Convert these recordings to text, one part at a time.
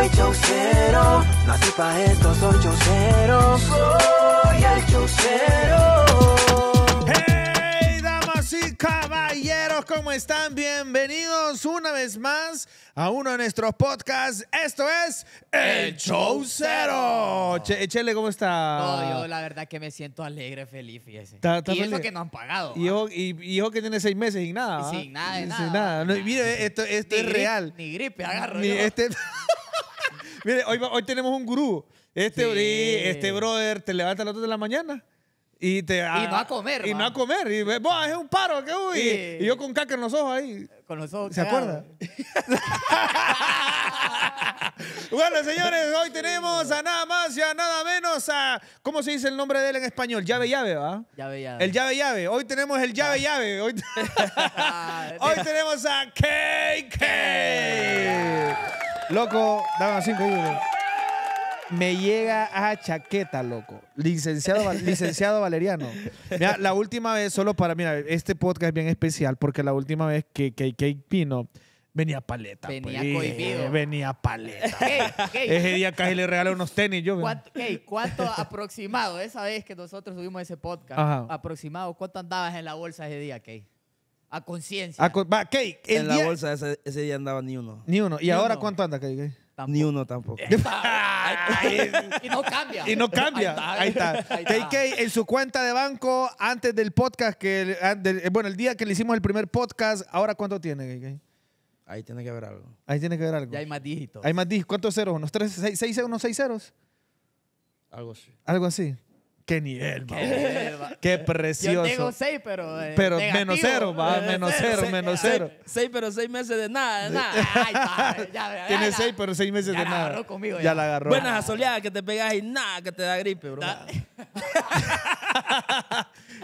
soy chaucero, soy el chaucero. Hey, damas y caballeros, ¿cómo están? Bienvenidos una vez más a uno de nuestros podcasts. Esto es El Show Chele, ¿cómo está? No, yo la verdad que me siento alegre, feliz, y eso que no han pagado. Y yo ¿ah? que tiene seis meses y nada. Y ¿ah? Sin nada nada. No, mire, esto, es real. Ni gripe, agarro. Ni este... Mire, hoy, tenemos un gurú. Este, este, brother te levanta a las 2 de la mañana. Y, te, y ah, no a comer. Y a comer. Y es un paro. Que, uy, y, yo con caca en los ojos ahí. Con los ojos. ¿Se acuerda? bueno, señores, hoy tenemos a nada más y a nada menos a. ¿Cómo se dice el nombre de él en español? Llave Llave, ¿va? Llave Llave. El Llave Llave. Hoy tenemos el Llave ah. Llave. Hoy, tenemos a KK. Loco, dame cinco euros. Me llega a chaqueta, loco. Licenciado, licenciado Valeriano. Mira, la última vez, solo para, mira, este podcast es bien especial porque la última vez que Cake Pino venía paleta. Pues. Venía cohibido. Eh, venía paleta. Ese día casi le regalé unos tenis yo. ¿Cuánto, aproximado, esa vez que nosotros subimos ese podcast, aproximado, cuánto andabas en la bolsa ese día, KK? A conciencia. En la bolsa ese, día andaba ni uno. Ni uno. ¿Y ahora cuánto anda, Kay Ni uno tampoco. y no cambia. Y no cambia. Ahí está. KK en su cuenta de banco antes del podcast, que eh, bueno, el día que le hicimos el primer podcast, ¿ahora cuánto tiene, KK? Ahí tiene que haber algo. Ahí tiene que haber algo. Ya hay más dígitos. Hay más dígitos. ¿Cuántos ceros? ¿Unos tres, seis, unos seis ceros? Algo así. Algo así qué nivel, va. Qué, precioso. Yo tengo seis, pero. Eh, pero menos cero, va. Eh, menos cero, menos cero. Seis, pero seis meses de nada, de nada. Tiene seis, pero seis meses ya de la nada. Agarró conmigo, ya. la agarró. Buenas asoleadas que te pegas y nada que te da gripe, bro.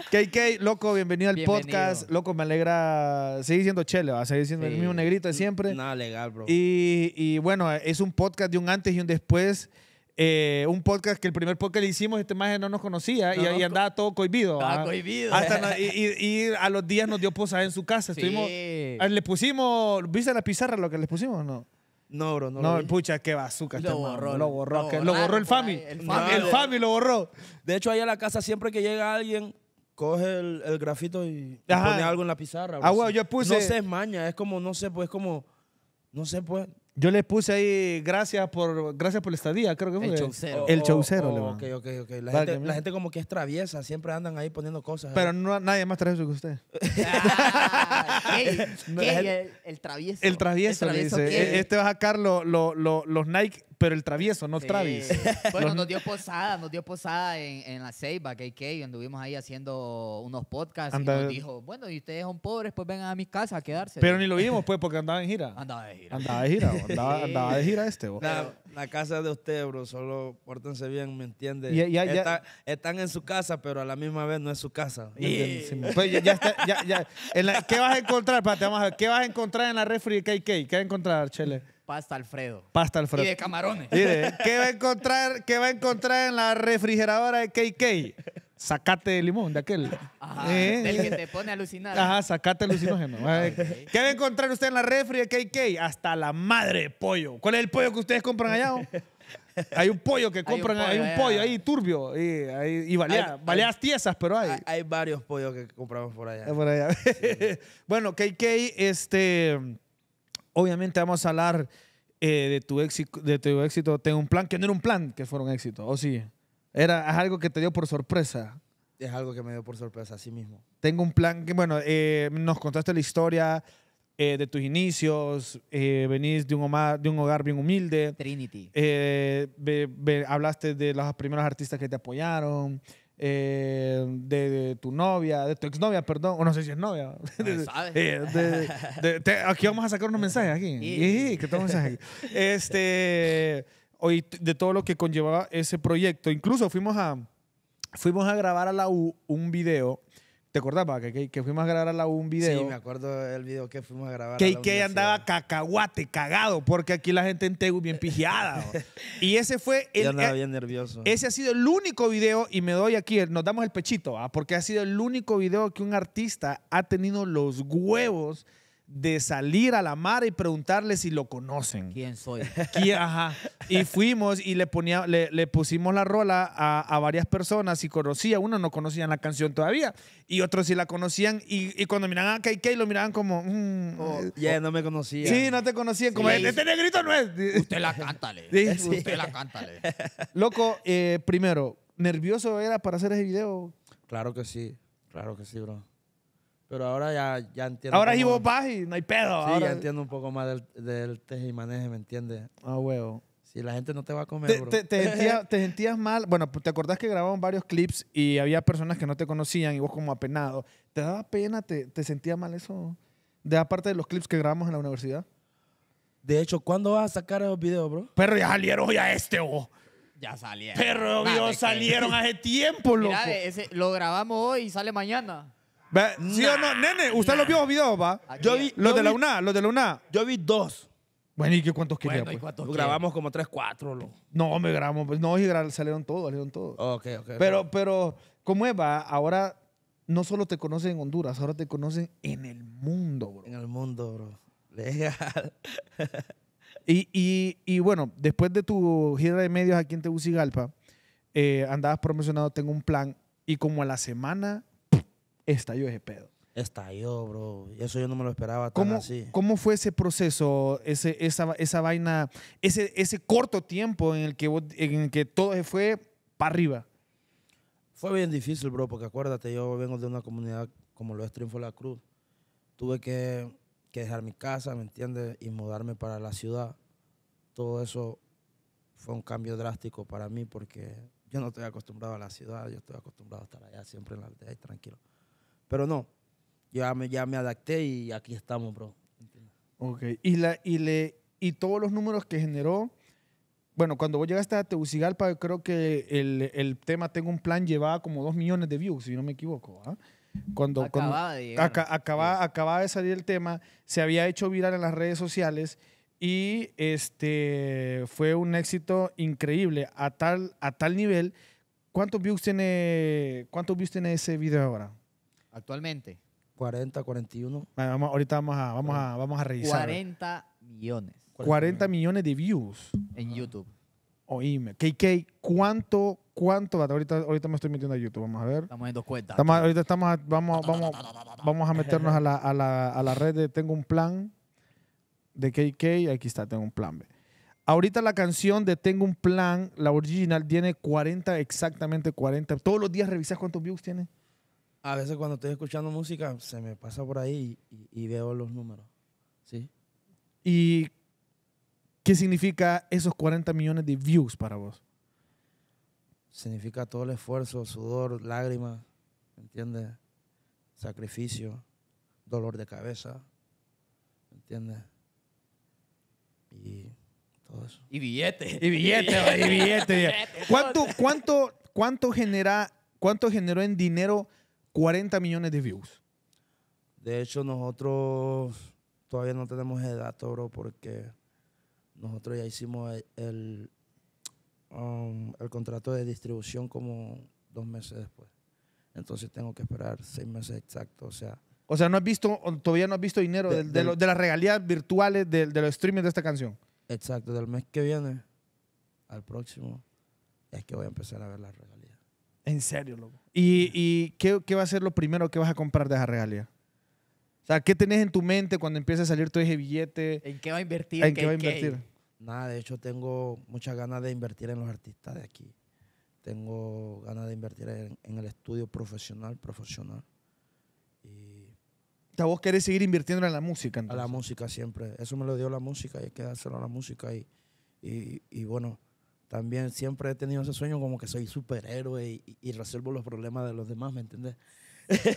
KK, loco, bienvenido al podcast. Loco, me alegra seguir siendo chele, va a seguir siendo el mismo negrito de siempre. Nada, legal, bro. Y, y bueno, es un podcast de un antes y un después. Eh, un podcast que el primer podcast que hicimos, este maje no nos conocía y ahí andaba todo cohibido. ¿ah? Hasta, y, a los días nos dio posada en su casa. Ah, le pusimos, ¿viste la pizarra lo que le pusimos? No. No, bro, no, no pucha, qué bazooka. Este lo, borró, lo borró. Lo, borró el ah, Fami. El Fami, lo borró. De hecho, ahí a la casa siempre que llega alguien, coge el, grafito y, pone algo en la pizarra. yo puse... No sé, es maña, es como, no sé, pues, como... No sé, pues... Yo le puse ahí gracias por gracias por la estadía, creo que fue. El chaucero. el chaucero, oh, Ok, La, gente, como que es traviesa, siempre andan ahí poniendo cosas. Pero ¿eh? no, nadie más travieso que usted. ¿qué, el, travieso. El travieso, dice. E-, este va a sacar los Nike pero el travieso, no el Travis. Bueno, nos dio posada, nos dio posada en, la Ceiba, KK, anduvimos ahí haciendo unos podcasts y nos dijo, bueno, y ustedes son pobres, pues vengan a mi casa a quedarse. Pero ni lo vimos, pues, porque andaba en gira. Andaba de gira. Andaba de gira, andaba, andaba, de gira este. La, casa de usted, bro, solo pórtense bien, ¿me entiendes? Están en su casa, pero a la misma vez no es su casa. Pues ya, está, ya, ya. ¿Qué vas a encontrar? vamos ¿qué vas a encontrar en la refri de KK? ¿Qué vas a encontrar, Chele? Pasta Alfredo. Pasta Alfredo. Y de camarones. ¿qué, va a encontrar, ¿Qué va a encontrar en la refrigeradora de KK? Sacate de limón de aquel. Ajá, eh. que te pone alucinado. Ajá, sacate alucinógeno. Ah, ¿Qué va a encontrar usted en la refri de KK? Hasta la madre pollo. ¿Cuál es el pollo que ustedes compran allá? Hay un pollo que compran, hay un pollo, hay un pollo ahí turbio y, baleas y tiesas, pero hay. hay. varios pollos que compramos por allá. Por allá. bueno, KK, este obviamente vamos a hablar eh, de, tu éxito, de tu éxito. Tengo un plan que no era un plan que fuera un éxito, ¿o sí? Era es algo que te dio por sorpresa. Es algo que me dio por sorpresa, a sí mismo. Tengo un plan que, bueno, eh, nos contaste la historia eh, de tus inicios, venís de un, hogar, bien humilde. Trinity. hablaste de los primeros artistas que te apoyaron, eh, de, tu novia, de tu exnovia, perdón, o no sé si es novia. Eh, aquí vamos a sacar unos mensajes aquí. y Este, hoy, de todo lo que conllevaba ese proyecto, incluso fuimos a, fuimos a grabar a la U un video ¿Te acordabas que, que, fuimos a grabar la un video? Sí, me acuerdo del video que fuimos a grabar. Que, andaba cacahuate, cagado, porque aquí la gente en Tegu bien pijeada. y ese fue el. Yo andaba bien nervioso. Ese ha sido el único video, y me doy aquí, nos damos el pechito, ¿ah? porque ha sido el único video que un artista ha tenido los huevos de salir a la mar y preguntarle si lo conocen. ¿Quién soy? Ajá. Y fuimos y le, ponía, le, pusimos la rola a, varias personas y conocía. Uno no conocían la canción todavía y otros sí la conocían. Y, cuando miraban a KK lo miraban como... Mm, oh, oh. ya no me conocía. Sí, no te conocían. Como, este negrito no es... Usted la cántale. Usted la cántale. Loco, eh, primero, ¿nervioso era para hacer ese video? Claro que sí. Claro que sí, bro. Pero ahora ya, ya entiendo. Ahora es vos vas y no hay pedo. Sí, ya entiendo un poco más del, del teje y maneje, ¿me entiendes? Ah, huevo. Si la gente no te va a comer, Te, te- sentías, mal. Bueno, pues, te acordás que grababan varios clips y había personas que no te conocían y vos como apenado. ¿Te daba pena? ¿Te, te sentías mal eso? De aparte de los clips que grabamos en la universidad. De hecho, ¿cuándo vas a sacar esos videos, bro? Pero ya salieron hoy a este, vos. Ya salieron. Pero salieron hace tiempo, loco. lo grabamos hoy y sale mañana. ¿Sí no? Nene, usted los vio los videos, va. Yo vi, los de la UNA, los de la UNA. Yo vi dos. Bueno, ¿y qué cuántos bueno, pues? grabamos como tres, cuatro. Lo. No, me grabamos. Pues, no, salieron todos, salieron todos. Ok, ok. Pero, pero, ¿cómo es, va? Ahora no solo te conocen en Honduras, ahora te conocen en el mundo, bro. En el mundo, bro. Legal. y, y, y, bueno, después de tu gira de medios aquí en Tegucigalpa, eh, andabas promocionado Tengo un Plan, y como a la semana estalló ese pedo. Estalló, bro. Eso yo no me lo esperaba tan ¿Cómo, así. ¿Cómo fue ese proceso, ese, esa, vaina, ese, ese corto tiempo en el que, en que todo se fue para arriba? Fue bien difícil, bro, porque acuérdate, yo vengo de una comunidad como lo es Triunfo la Cruz. Tuve que, que dejar mi casa, ¿me entiendes? Y mudarme para la ciudad. Todo eso fue un cambio drástico para mí porque yo no estoy acostumbrado a la ciudad, yo estoy acostumbrado a estar allá siempre en la aldea y tranquilo. Pero no, ya me, ya me adapté y aquí estamos, bro. Ok, y, la, y, le, y todos los números que generó, bueno, cuando vos llegaste a Tegucigalpa, creo que el, tema Tengo un plan llevaba como dos millones de views, si no me equivoco. ¿ah? Cuando, acababa, de salir el tema, se había hecho viral en las redes sociales y este fue un éxito increíble a tal, a tal nivel. ¿Cuántos views tiene, cuántos views tiene ese video ahora? actualmente? 40, 41. ahorita vamos a, vamos, a, vamos a revisar. 40 millones. 40 millones de views. En YouTube. Oíme. KK, ¿cuánto, cuánto? Ahorita, ahorita me estoy metiendo a YouTube, vamos a ver. Estamos en dos cuentas. ahorita estamos, vamos, vamos, vamos a meternos a la, a, la, a la red de Tengo un plan de KK. Aquí está, Tengo un plan. b Ahorita la canción de Tengo un plan, la original, tiene 40, exactamente 40. Todos los días revisas cuántos views tiene a veces cuando estoy escuchando música se me pasa por ahí y, veo los números. ¿Sí? ¿Y qué significa esos 40 millones de views para vos? Significa todo el esfuerzo, sudor, lágrimas, ¿entiendes? Sacrificio, dolor de cabeza, ¿entiendes? Y todo eso. Y billete. Y billete, y billete. ¿Cuánto, cuánto, cuánto, genera, ¿Cuánto generó en dinero? 40 millones de views. De hecho, nosotros todavía no tenemos el dato, bro, porque nosotros ya hicimos el, el, um, contrato de distribución como dos meses después. Entonces tengo que esperar seis meses exactos, o sea. O sea, no has visto, todavía no has visto dinero de, las regalías virtuales de, los streamings de esta canción. Exacto, del mes que viene al próximo es que voy a empezar a ver las regalías. En serio, loco. ¿Y, qué, va a ser lo primero que vas a comprar de esa regalia? O sea, ¿qué tenés en tu mente cuando empiece a salir todo ese billete? ¿En qué va a invertir? ¿En qué, va a invertir? Nada, de hecho tengo muchas ganas de invertir en los artistas de aquí. Tengo ganas de invertir en, el estudio profesional, profesional. Y vos querés seguir invirtiendo en la música? A la música siempre. Eso me lo dio la música y hay que dárselo a la música. Y, y, y bueno, también siempre he tenido ese sueño como que soy superhéroe y, resuelvo los problemas de los demás, ¿me entiendes?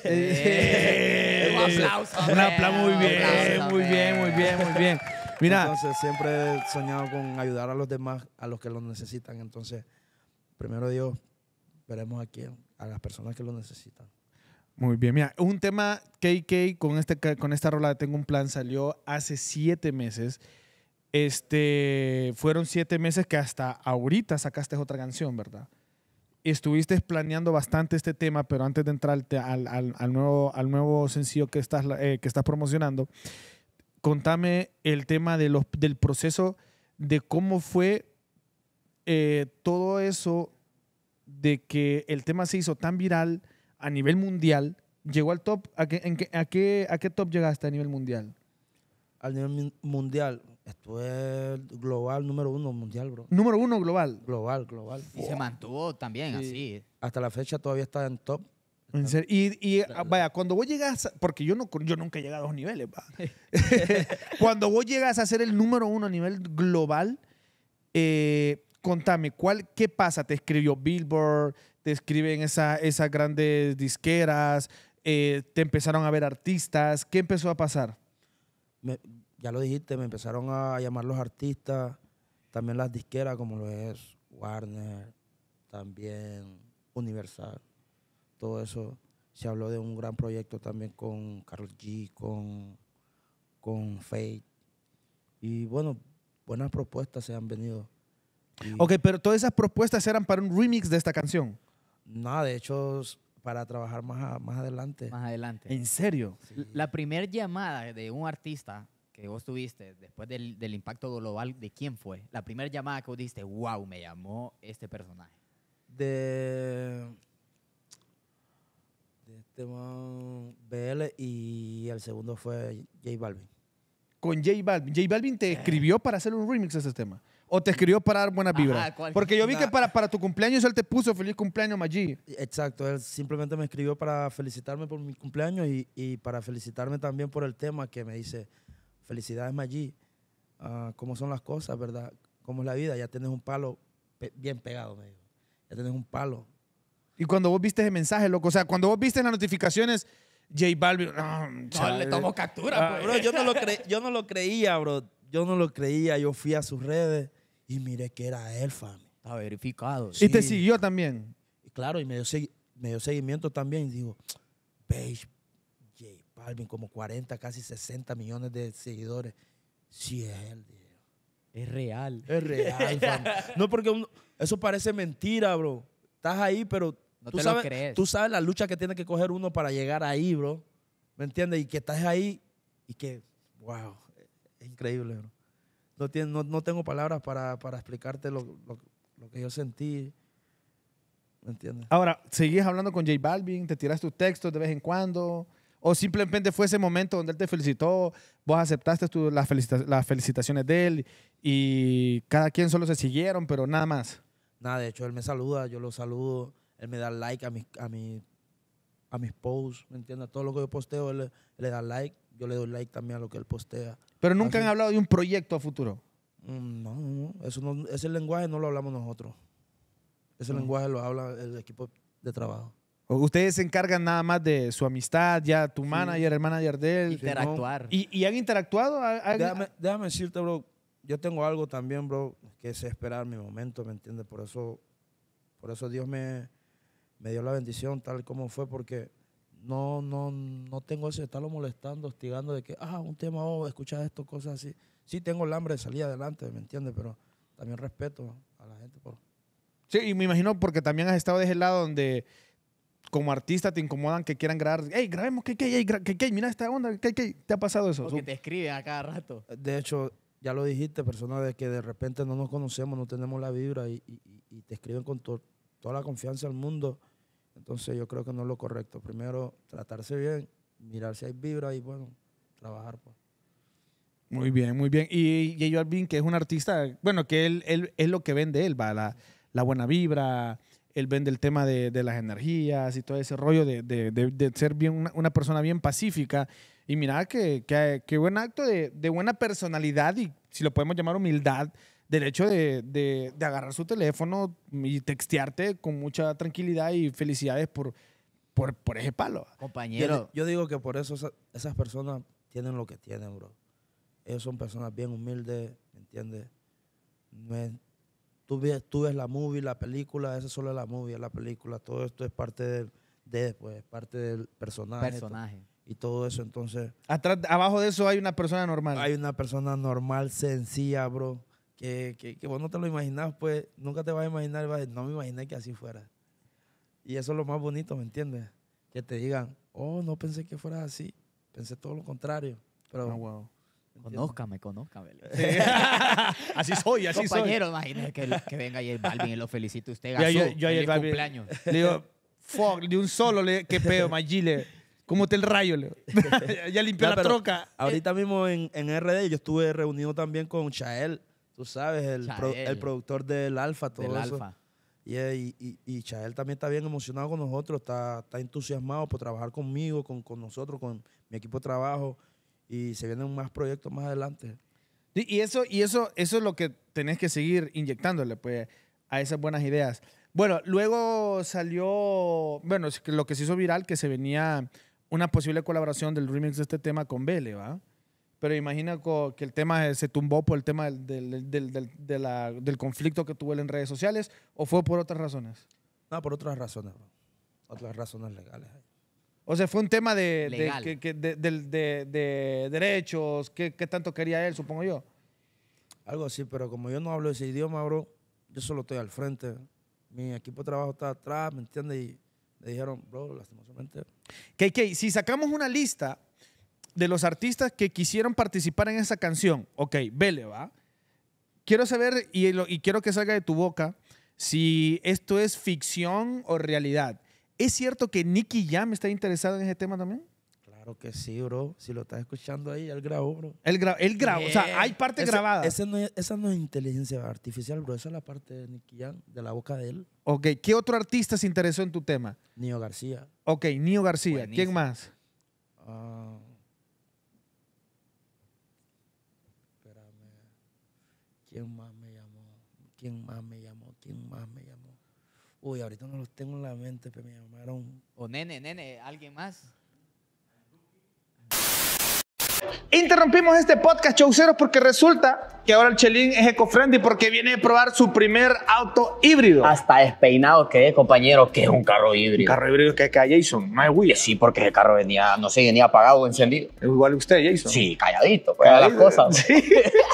Eh, un aplauso. Un aplauso, muy bien, muy bien, muy bien, muy bien. Mira. Entonces siempre he soñado con ayudar a los demás, a los que lo necesitan. Entonces, primero Dios, veremos a quién, a las personas que lo necesitan. Muy bien, mira, un tema KK con, este, con esta rola Tengo un Plan salió hace siete meses este, fueron siete meses que hasta ahorita sacaste otra canción, ¿verdad? Estuviste planeando bastante este tema, pero antes de entrar al, nuevo, al nuevo sencillo que estás, eh, que estás promocionando, contame el tema de del proceso de cómo fue eh, todo eso de que el tema se hizo tan viral a nivel mundial. ¿Llegó al top? ¿A qué, a a qué top llegaste a nivel mundial? Al nivel mundial, esto global, número uno mundial, bro. Número uno global. Global, global. Y se mantuvo también así. Hasta la fecha todavía está en top. Y, vaya, cuando vos llegas, porque yo, no, yo nunca he llegado a dos niveles, cuando vos llegas a ser el número uno a nivel global, eh, contame, ¿cuál, ¿qué pasa? ¿Te escribió Billboard? ¿Te escriben esas grandes disqueras? Eh, ¿Te empezaron a ver artistas? ¿Qué empezó a pasar? ya lo dijiste, me empezaron a llamar los artistas, también las disqueras como lo es Warner, también Universal, todo eso. Se habló de un gran proyecto también con Carl G, con, con Faith Y bueno, buenas propuestas se han venido. ok, pero todas esas propuestas eran para un remix de esta canción. Nada, de hecho, para trabajar más, más adelante. Más adelante. ¿En serio? La primera llamada de un artista que vos tuviste después del, impacto global, ¿de quién fue? La primera llamada que vos diste, wow, me llamó este personaje. De. De este tema BL y el segundo fue J Balvin. Con J Balvin. J Balvin te escribió para hacer un remix a ese tema. ¿O te escribió para dar buenas vibras? Porque yo vi que para, para tu cumpleaños él te puso feliz cumpleaños, Maggi. Exacto, él simplemente me escribió para felicitarme por mi cumpleaños y, y para felicitarme también por el tema que me dice, Felicidades, Maggi. Ah, ¿Cómo son las cosas, verdad? ¿Cómo es la vida? Ya tienes un palo bien pegado, me dijo. Ya tienes un palo. Y cuando vos viste ese mensaje, loco, o sea, cuando vos viste las notificaciones, J Balvin. Ah, no, le tomó captura, ah, pues. Bro, yo no, lo yo no lo creía, bro. Yo no lo creía. Yo fui a sus redes y miré que era él, fam. Está verificado. Y te siguió también. Claro, y me dio, seguimiento también. Y digo, Facebook. Balvin, como 40, casi 60 millones de seguidores. Sí, es él, Es real. Es real, No, porque eso parece mentira, bro. Estás ahí, pero tú, sabes, tú sabes la lucha que tiene que coger uno para llegar ahí, bro. ¿Me entiendes? Y que estás ahí y que, wow, es increíble, bro. No, tiene, no, tengo palabras para, para explicarte lo, lo, que yo sentí. ¿Me entiendes? Ahora, seguís hablando con J Balvin, te tiras tus textos de vez en cuando o simplemente fue ese momento donde él te felicitó, vos aceptaste las, felicitaciones de él y cada quien solo se siguieron, pero nada más. Nada, de hecho él me saluda, yo lo saludo, él me da like a mis, a a mis posts, ¿me entiendes? Todo lo que yo posteo, él, le da like, yo le doy like también a lo que él postea. Pero nunca han hablado de un proyecto a futuro. Mm, no, eso no, ese lenguaje no lo hablamos nosotros. Ese mm. lenguaje lo habla el equipo de trabajo. Ustedes se encargan nada más de su amistad, ya tu manager, el manager de él. Interactuar. ¿Y, han interactuado? Déjame, decirte, bro, yo tengo algo también, bro, que es esperar mi momento, ¿me entiendes? Por eso, por eso Dios me, me dio la bendición tal como fue, porque no, no, no tengo ese estarlo molestando, hostigando de que, ah, un tema, oh, escuchar esto, cosas así. Sí tengo el hambre de salir adelante, ¿me entiendes? Pero también respeto a la gente Sí, y me imagino porque también has estado de ese lado donde como artista te incomodan que quieran grabar. Hey, grabemos, que, que, mira esta onda, que, ¿te ha pasado eso? Porque te escribe a cada rato. De hecho, ya lo dijiste, personas de que de repente no nos conocemos, no tenemos la vibra y, te escriben con toda la confianza del mundo. Entonces yo creo que no es lo correcto. Primero, tratarse bien, mirar si hay vibra y bueno, trabajar. Pues. Muy bien, muy bien. Y yo Alvin, que es un artista, bueno, que él, es lo que vende él, va, la, la buena vibra, él vende el tema de, de, las energías y todo ese rollo de, ser bien una, persona bien pacífica. Y mira, qué qué buen acto de, buena personalidad y si lo podemos llamar humildad, derecho hecho de, agarrar su teléfono y textearte con mucha tranquilidad y felicidades por, por, por ese palo. Compañero. Yo, digo que por eso esas, personas tienen lo que tienen, bro. Ellos son personas bien humildes, ¿me entiendes? No Tú ves, la movie, la película, esa solo es la movie, la película, todo esto es parte del, de, pues, parte del personaje. Personaje. y todo eso, entonces... Atrás, abajo de eso hay una persona normal. Hay una persona normal, sencilla, bro, que, vos no te lo imaginás, pues, nunca te vas a imaginar, vas a decir, no me imaginé que así fuera. Y eso es lo más bonito, ¿me entiendes? Que te digan, oh, no pensé que fuera así, pensé todo lo contrario. Pero ah, me conozca, Sí. así soy, así soy. Compañero, imagínese que, que venga el Balvin y lo felicite usted, yo, yo, cumpleaños. Le digo, fuck, de un solo, qué pedo, Magile. ¿Cómo te el rayo, Leo? ya limpió la troca. Ahorita mismo en, en, RD yo estuve reunido también con Chael, tú sabes, el, el productor del Alfa, todo eso. Alfa. Eh, y, y, y, Chael también está bien emocionado con nosotros, está, está entusiasmado por trabajar conmigo, con, con nosotros, con mi equipo de trabajo y se vienen más proyectos más adelante. Y eso, y eso, eso es lo que tenés que seguir inyectándole pues, a esas buenas ideas. Bueno, luego salió, bueno, lo que se hizo viral, que se venía una posible colaboración del remix de este tema con Vele, ¿va? Pero imagina que el tema se tumbó por el tema del, del, del, del, conflicto que tuvo él en redes sociales o fue por otras razones. No, por otras razones, otras razones legales. O sea, fue un tema de, de, que, derechos, ¿qué, tanto quería él, supongo yo? Algo así, pero como yo no hablo ese idioma, bro, yo solo estoy al frente. Mi equipo de trabajo está atrás, ¿me entiendes? Y le dijeron, bro, lastimosamente. KK, si sacamos una lista de los artistas que quisieron participar en esa canción, ok, vele, va. Quiero saber, y, y quiero que salga de tu boca, si esto es ficción o realidad. ¿Es cierto que Nicky Jam está interesado en ese tema también? Claro que sí, bro. Si lo estás escuchando ahí, él grabó, bro. El grabó, O sea, hay parte grabada. esa no es inteligencia artificial, bro. Esa es la parte de Nicky Jam, de la boca de él. Ok, ¿qué otro artista se interesó en tu tema? Nio García. Ok, Nio García. ¿Quién más? Ah, espérame. ¿Quién más me llamó? ¿Quién más me Uy, ahorita no los tengo en la mente, pero me llamaron. O nene, nene, ¿alguien más? Interrumpimos este podcast Chauceros porque resulta que ahora el Chelín es ecofriendly porque viene a probar su primer auto híbrido. Hasta despeinado que es, compañero, que es un carro híbrido. Un carro híbrido que es Jason, no es Sí, porque el carro venía, no sé, venía apagado o encendido. Igual usted, Jason. Sí, calladito, pues, las cosas.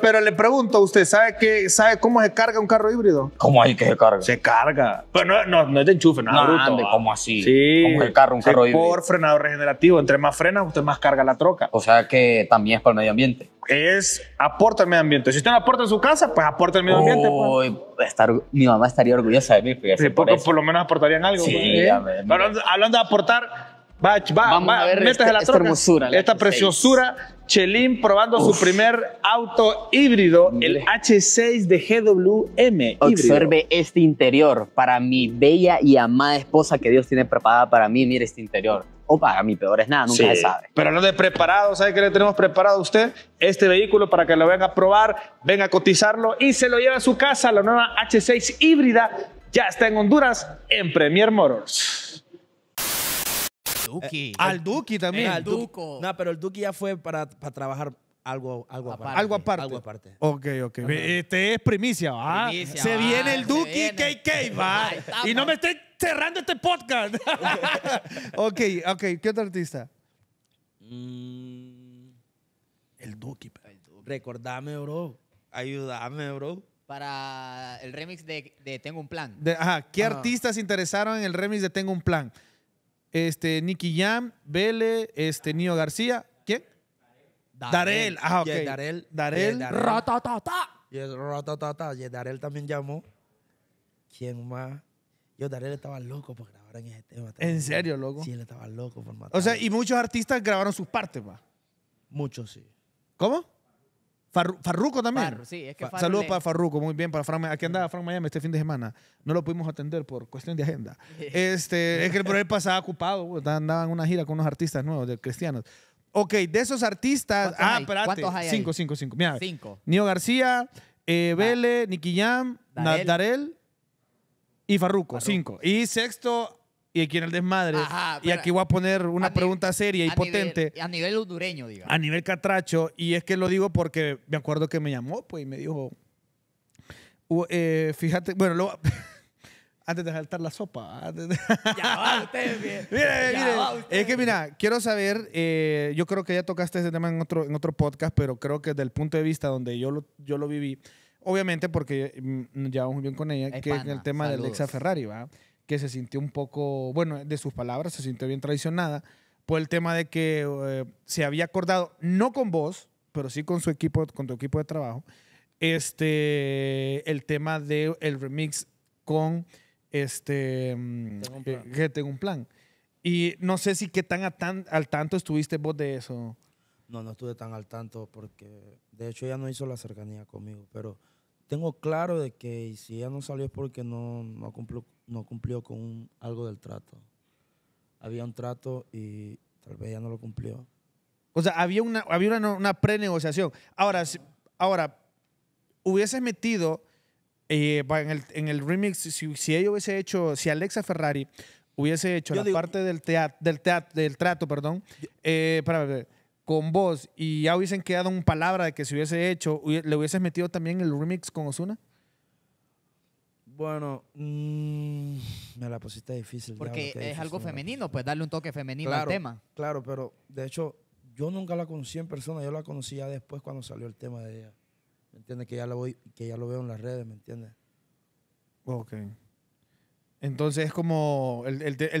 Pero, le pregunto, a ¿usted sabe, qué sabe cómo se carga un carro híbrido? ¿Cómo hay que se carga? Se carga. Pero pues no, no, es de enchufe, no, no bruto. Ande, ¿Cómo así? Sí. ¿Cómo se carga un carro híbrido? Por frenado regenerativo. Entre más frena usted más carga la troca. O sea que también es para el medio ambiente. Es aporta al medio ambiente. Si usted no aporta en su casa, pues aporta al medio ambiente. Pues. estar, mi mamá estaría orgullosa de mí. Sí, por, por, lo menos aportarían algo. Sí, pues. hablando de aportar, va, Vamos va, a ver este- la esta hermosura. esta preciosura. Chelín probando su primer auto híbrido, el H6 de GWM. Observe este interior para mi bella y amada esposa que Dios tiene preparada para mí. Mire este interior. O para mí peor es nada, nunca se sabe. Pero no de preparado, ¿sabe qué le tenemos preparado a usted? Este vehículo para que lo venga a probar, venga a cotizarlo y se lo lleve a su casa. La nueva H6 híbrida ya está en Honduras en Premier Motors. Eh, al Duki también. No, pero el Duki ya fue para, trabajar algo, algo aparte. Algo aparte. aparte. Ok, ok. Este es primicia, se viene el Duki KK, va. y no me estén cerrando este podcast. ok, ok. ¿Qué otro artista? Mm. El Duki. Recordame, bro. Ayúdame, bro. Para el remix de, Tengo un plan. ajá. ¿Qué artistas interesaron en el remix de Tengo un plan? este, Nicky Jam, Bele, este, Nio García. ¿Quién? Darel. Ah, ok. Darel. Darel. Ratatata. Y Y Darel también llamó. ¿Quién más? Yo, Darel estaba loco por grabar en este tema. ¿En serio, loco? Sí, él estaba loco por matar. O sea, y muchos artistas grabaron sus partes, pa. Muchos, sí. ¿Cómo? Farruco también. Saludos para Farruco, muy bien, para Aquí andaba Frank Miami este fin de semana. No lo pudimos atender por cuestión de agenda. este, es que el problema pasaba ocupado, pues, Andaban en una gira con unos artistas nuevos, de cristianos. Ok, de esos artistas. Ah, hay? Hay cinco, cinco, cinco. Mira. Cinco. Nio García, eh, Vele, Nicky Jam, Darel. y Farruco. Cinco. Y sexto, y aquí en el desmadre. y aquí voy a poner una pregunta seria y potente. a nivel hondureño, digamos. A nivel catracho. Y es que lo digo porque me acuerdo que me llamó pues, y me dijo, eh, fíjate, bueno, antes de saltar la sopa. ya va usted, Mire, mire. Es que mira, quiero saber, eh, yo creo que ya tocaste ese tema en otro, en otro podcast, pero creo que desde el punto de vista donde yo lo, yo lo viví, obviamente porque mm, ya vamos bien con ella, que es el tema de del Ferrari, ¿va? que se sintió un poco, bueno, de sus palabras, se sintió bien traicionada por el tema de que eh, se había acordado, no con vos, pero sí con su equipo, con tu equipo de trabajo, este, el tema del el remix con este, mm, tengo eh, que tengo un plan. Y no sé si qué tan al tanto estuviste vos de eso. No, no estuve tan al tanto porque de hecho ella no hizo la cercanía conmigo, pero tengo claro de que si ella no salió es porque no, no, cumplió, no cumplió con algo del trato. Había un trato y tal vez ella no lo cumplió. O sea, había una, había una, prenegociación. Ahora, si, ahora, hubieses metido eh, en, el, remix, si, si hubiese hecho, si Alexa Ferrari hubiese hecho la parte del, teat, del, teat, del trato, perdón, con vos y ya hubiesen quedado en palabra de que se hubiese hecho, ¿le hubieses metido también el remix con Osuna? Bueno, mm, me la pusiste difícil. Porque es algo femenino, pues darle un toque femenino al tema. Claro, pero de hecho, yo nunca la conocí en persona, yo la conocí ya después cuando salió el tema de ella. ¿Me entiendes? Que ya voy, que ya lo veo en las redes, ¿me entiendes? Ok. Entonces es como,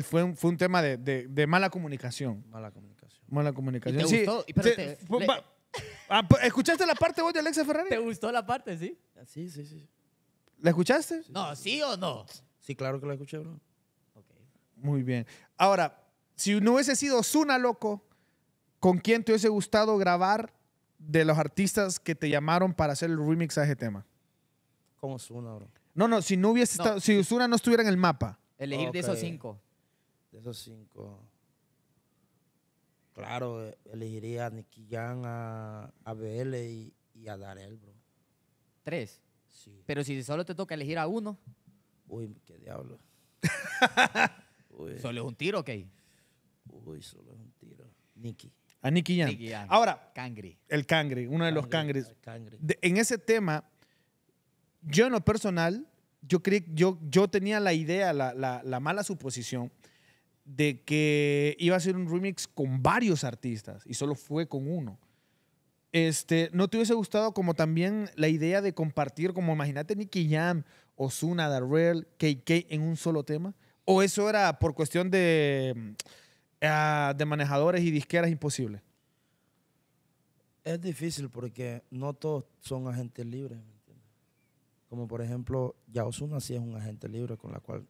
fue, un, tema de, de mala comunicación. Mala comunicación. Mala comunicación. gustó? Ah, ¿Escuchaste la parte de Alexa Ferrari? ¿Te gustó la parte, sí? Ah, sí, sí, sí. ¿La escuchaste? No, ¿sí o no? Sí, claro que la escuché, bro. Ok. Muy bien. Ahora, si no hubiese sido Zuna, loco, ¿con quién te hubiese gustado grabar de los artistas que te llamaron para hacer el remixaje a ese tema? Como Zuna, bro. No, no, si no hubiese No. estado, si Zuna no estuviera en el mapa. Elegir de esos cinco. De esos cinco claro, eh, elegiría a Nicky Jan, a, a BL y, a Darel, bro. ¿Tres? Sí. Pero si solo te toca elegir a uno. Uy, qué diablo. ¿Solo es un tiro, qué? Uy, solo es un tiro. Nicky. A Nicky Jan. Ahora. Cangri. El Cangri, uno de los Cangris. en ese tema, yo en lo personal, yo, creí, yo, yo tenía la idea, la, la, la mala suposición de que iba a ser un remix con varios artistas y solo fue con uno. Este, ¿No te hubiese gustado como también la idea de compartir, como imagínate Nicky Jam, Ozuna, Darrell, KK en un solo tema? ¿O eso era por cuestión de, mm, ah, de manejadores y disqueras imposible? Es difícil porque no todos son agentes libres. Como por ejemplo, ya Ozuna sí es un agente libre con la cual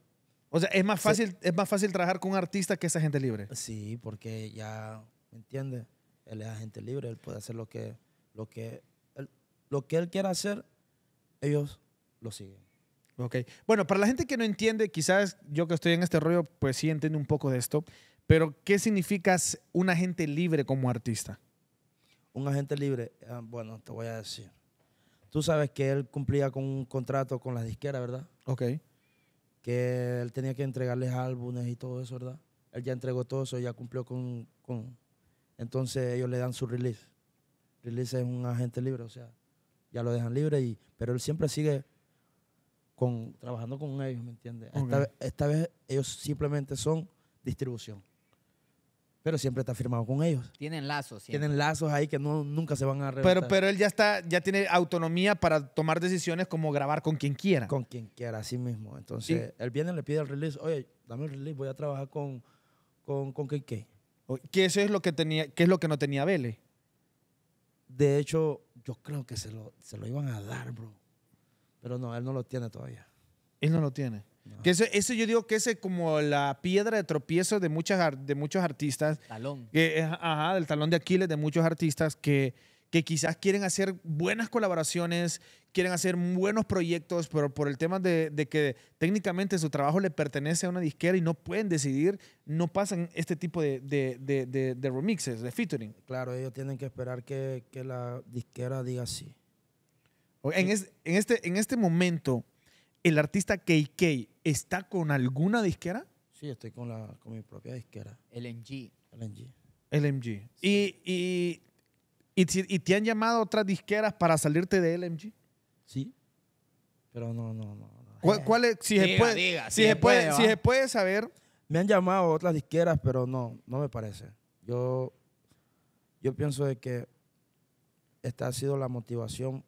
o sea, es más fácil, es más fácil trabajar con un artista que esa gente libre. Sí, porque ya, ¿me Él es agente libre, él puede hacer lo que, lo que, él, lo que él quiera hacer, ellos lo siguen. Ok. Bueno, para la gente que no entiende, quizás yo que estoy en este rollo, pues sí entiendo un poco de esto, pero ¿qué significa un agente libre como artista? Un agente libre, ah, bueno, te voy a decir. Tú sabes que él cumplía con un contrato con la disquera, ¿verdad? Ok que él tenía que entregarles álbumes y todo eso, ¿verdad? Él ya entregó todo eso, ya cumplió con, con... Entonces ellos le dan su release. Release es un agente libre, o sea, ya lo dejan libre, y, pero él siempre sigue con, trabajando con ellos, ¿me entiendes? esta vez ellos simplemente son distribución pero siempre está firmado con ellos. Tienen lazos. Tienen lazos ahí que no, nunca se van a reventar. Pero, pero él ya está, ya tiene autonomía para tomar decisiones como grabar con quien quiera. Con quien quiera, así mismo. Entonces, él viene, le pide el release, oye, dame el release, voy a trabajar con, con, con KK. ¿Qué eso es lo que tenía, qué es lo que no tenía Vélez? De hecho, yo creo que se lo, se lo iban a dar, bro. Pero no, él no lo tiene todavía. Él no lo tiene. Que eso, yo digo que es como la piedra de tropiezo de, muchas, de muchos artistas. Talón. Eh, ajá, del talón de Aquiles de muchos artistas que, quizás quieren hacer buenas colaboraciones, quieren hacer buenos proyectos, pero por el tema de, que técnicamente su trabajo le pertenece a una disquera y no pueden decidir, no pasan este tipo de, remixes, de featuring. Claro, ellos tienen que esperar que, la disquera diga sí. En, este, en este momento, el artista KK ¿Está con alguna disquera? Sí, estoy con, la, con mi propia disquera. LMG. LMG. LMG. ¿Y, te han llamado otras disqueras para salirte de LMG? Sí, pero no, no, no. ¿Cuál, eh, Si, se puede, si, se, puede, saber. Me han llamado otras disqueras, pero no, no me parece. Yo, yo pienso de que esta ha sido la motivación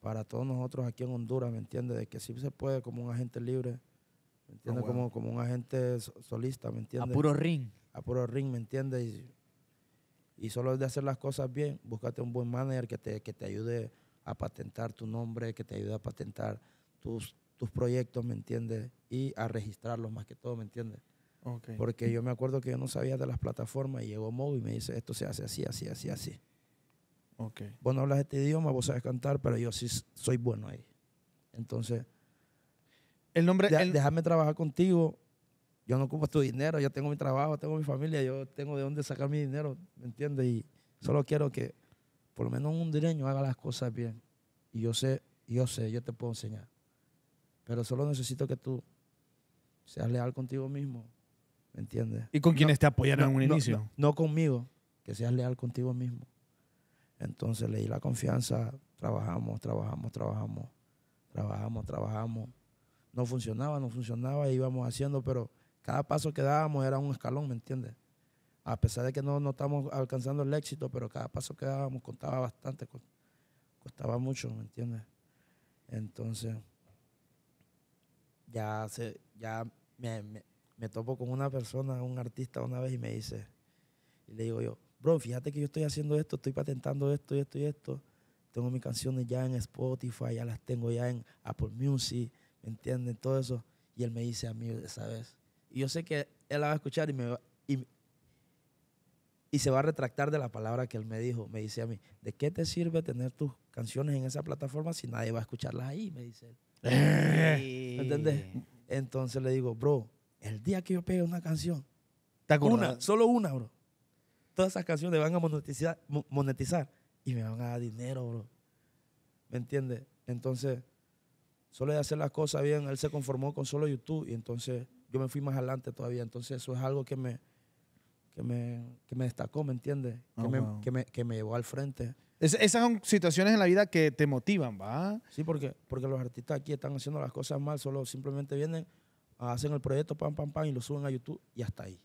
para todos nosotros aquí en Honduras, ¿me entiendes? De que sí se puede como un agente libre, ¿me ah, entiendes? como, como un agente solista, ¿me entiendes? A puro ring. A puro ring, ¿me entiendes? Y, y solo de hacer las cosas bien, búscate un buen manager que te, que te ayude a patentar tu nombre, que te ayude a patentar tus, tus proyectos, ¿me entiendes? Y a registrarlos más que todo, ¿me entiendes? Porque yo me acuerdo que yo no sabía de las plataformas y llegó Móvil y me dice, esto se hace así, así, así, así. Okay. Vos no hablas este idioma, vos sabes cantar, pero yo sí soy bueno ahí. Entonces, el nombre, de, déjame trabajar contigo. Yo no ocupo tu dinero, yo tengo mi trabajo, tengo mi familia, yo tengo de dónde sacar mi dinero, ¿me entiendes? Y solo quiero que por lo menos un hondureño haga las cosas bien. Y yo sé, yo sé, yo te puedo enseñar. Pero solo necesito que tú seas leal contigo mismo, ¿me entiendes? ¿Y con quienes te apoyaron en un inicio? no conmigo, que seas leal contigo mismo. Entonces leí la confianza, trabajamos, trabajamos, trabajamos, trabajamos, trabajamos. No funcionaba, no funcionaba, íbamos haciendo, pero cada paso que dábamos era un escalón, ¿me entiendes? A pesar de que no, no estamos alcanzando el éxito, pero cada paso que dábamos contaba bastante, costaba mucho, ¿me entiendes? Entonces, ya, se, ya me, me topo con una persona, un artista una vez y me dice, y le digo yo, bro, fíjate que yo estoy haciendo esto, estoy patentando esto y esto y esto. Tengo mis canciones ya en Spotify, ya las tengo ya en Apple Music, ¿me entienden? Todo eso. Y él me dice a mí ¿sabes? Y yo sé que él la va a escuchar y, me y, se va a retractar de la palabra que él me dijo. Me dice a mí, ¿de qué te sirve tener tus canciones en esa plataforma si nadie va a escucharlas ahí? Me dice él. Eh. ¿Me entiendes? Entonces le digo, bro, el día que yo pegue una canción, ¿Te una, solo una, bro todas esas canciones van a monetizar, y me van a dar dinero, bro. ¿Me entiendes? Entonces, solo de hacer las cosas bien, él se conformó con solo YouTube y entonces yo me fui más adelante todavía. Entonces, eso es algo que me, me, me destacó, ¿me entiendes? que, oh, me, llevó al frente. esas son situaciones en la vida que te motivan, ¿va? Sí, porque, porque los artistas aquí están haciendo las cosas mal, solo simplemente vienen, hacen el proyecto, pam, pam, pam, y lo suben a YouTube y hasta ahí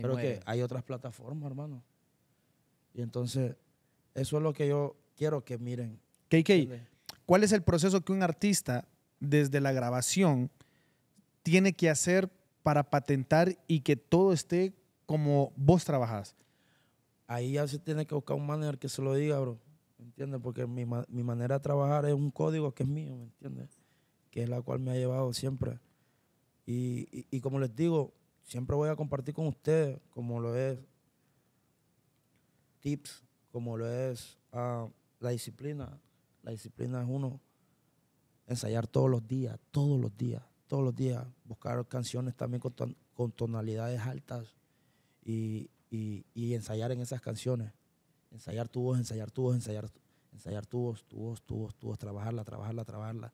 pero que hay otras plataformas, hermano. Y entonces, eso es lo que yo quiero que miren. KK, ¿cuál es el proceso que un artista desde la grabación tiene que hacer para patentar y que todo esté como vos trabajas? Ahí ya se tiene que buscar un manager que se lo diga, bro. ¿Me entiendes? Porque mi, mi manera de trabajar es un código que es mío, ¿me entiendes? Que es la cual me ha llevado siempre. y, y como les digo, siempre voy a compartir con ustedes, como lo es tips, como lo es ah, la disciplina. La disciplina es uno, ensayar todos los días, todos los días, todos los días, buscar canciones también con, tonalidades altas y, ensayar en esas canciones. Ensayar tu voz, ensayar tu voz, ensayar, ensayar tu voz, tu voz, tu voz, trabajarla, trabajarla, trabajarla,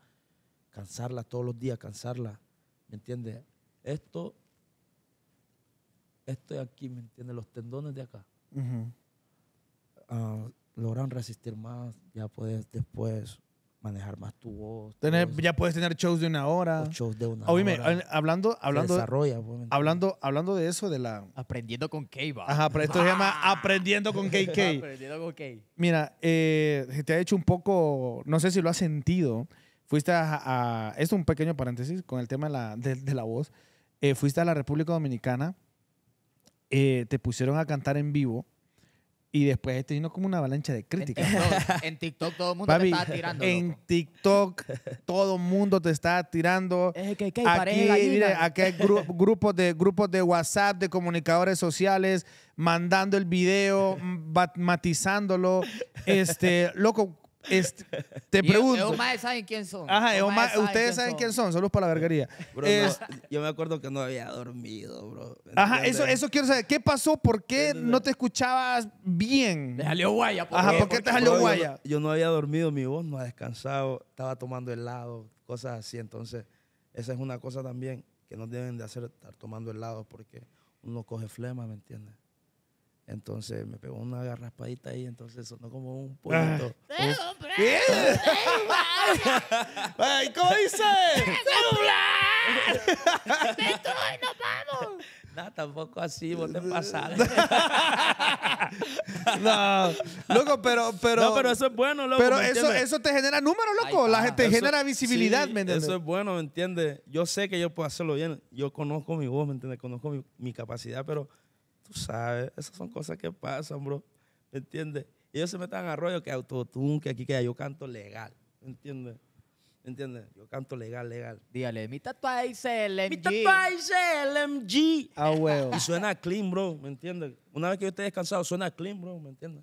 cansarla todos los días, cansarla. ¿Me entiendes? Esto esto aquí, ¿me entiendes? Los tendones de acá. Uh logran resistir más, ya puedes después manejar más tu voz. Tener, ya puedes tener shows de una hora. shows de una oh, hora. hablando, hablando, desarrolla, pues, hablando, hablando de eso, de la... Aprendiendo con K, Ajá, pero esto se llama Aprendiendo con KK. Aprendiendo con K. Mira, eh, te ha hecho un poco, no sé si lo has sentido, fuiste a, esto es un pequeño paréntesis con el tema de la, la voz, eh, fuiste a la República Dominicana eh, te pusieron a cantar en vivo y después te vino como una avalancha de críticas. En TikTok, todo el mundo te estaba tirando. En TikTok todo el mundo te estaba tirando. aquí, aquí hay grupos, de, grupos de WhatsApp, de comunicadores sociales, mandando el video, mm, matizándolo. Este, loco, este, te pregunto. saben quién son. ustedes saben quién son. Solo para la verguería. yo me acuerdo que no había dormido, bro. Ajá, eso, eso quiero saber. ¿Qué pasó? ¿Por qué no te escuchabas bien? Te salió guaya. Pues. Ajá, eh, ¿por qué te salió guaya? Yo no, yo no, había dormido, mi voz no ha descansado, estaba tomando helado, cosas así. Entonces, esa es una cosa también que no deben de hacer, estar tomando helado porque uno coge flema, ¿me entiendes? Entonces me pegó una garraspadita ahí, entonces sonó como un ah. punto. ¿Qué? ¿Cómo dice? ¡Celular! ¡Me y nos vamos! No, tampoco así, vos te pasas. no, loco, pero, pero. No, pero eso es bueno, loco. Pero eso, eso te genera números, loco. la gente eso, genera visibilidad, ¿me entiendes? Eso es bueno, ¿me entiendes? Yo sé que yo puedo hacerlo bien. Yo conozco mi voz, ¿me entiendes? Conozco mi, mi capacidad, pero tú sabes, esas son cosas que pasan, bro. ¿Me entiendes? Ellos se meten a rollo que autotune, que aquí queda, yo canto legal. ¿Me entiendes? ¿Me entiendes? Yo canto legal, legal. Dígale, mi tatuaje LMG. Mi tatuaje LMG. Ah, huevo. Y suena clean, bro, ¿me entiendes? Una vez que yo esté descansado, suena clean, bro, ¿me entiendes?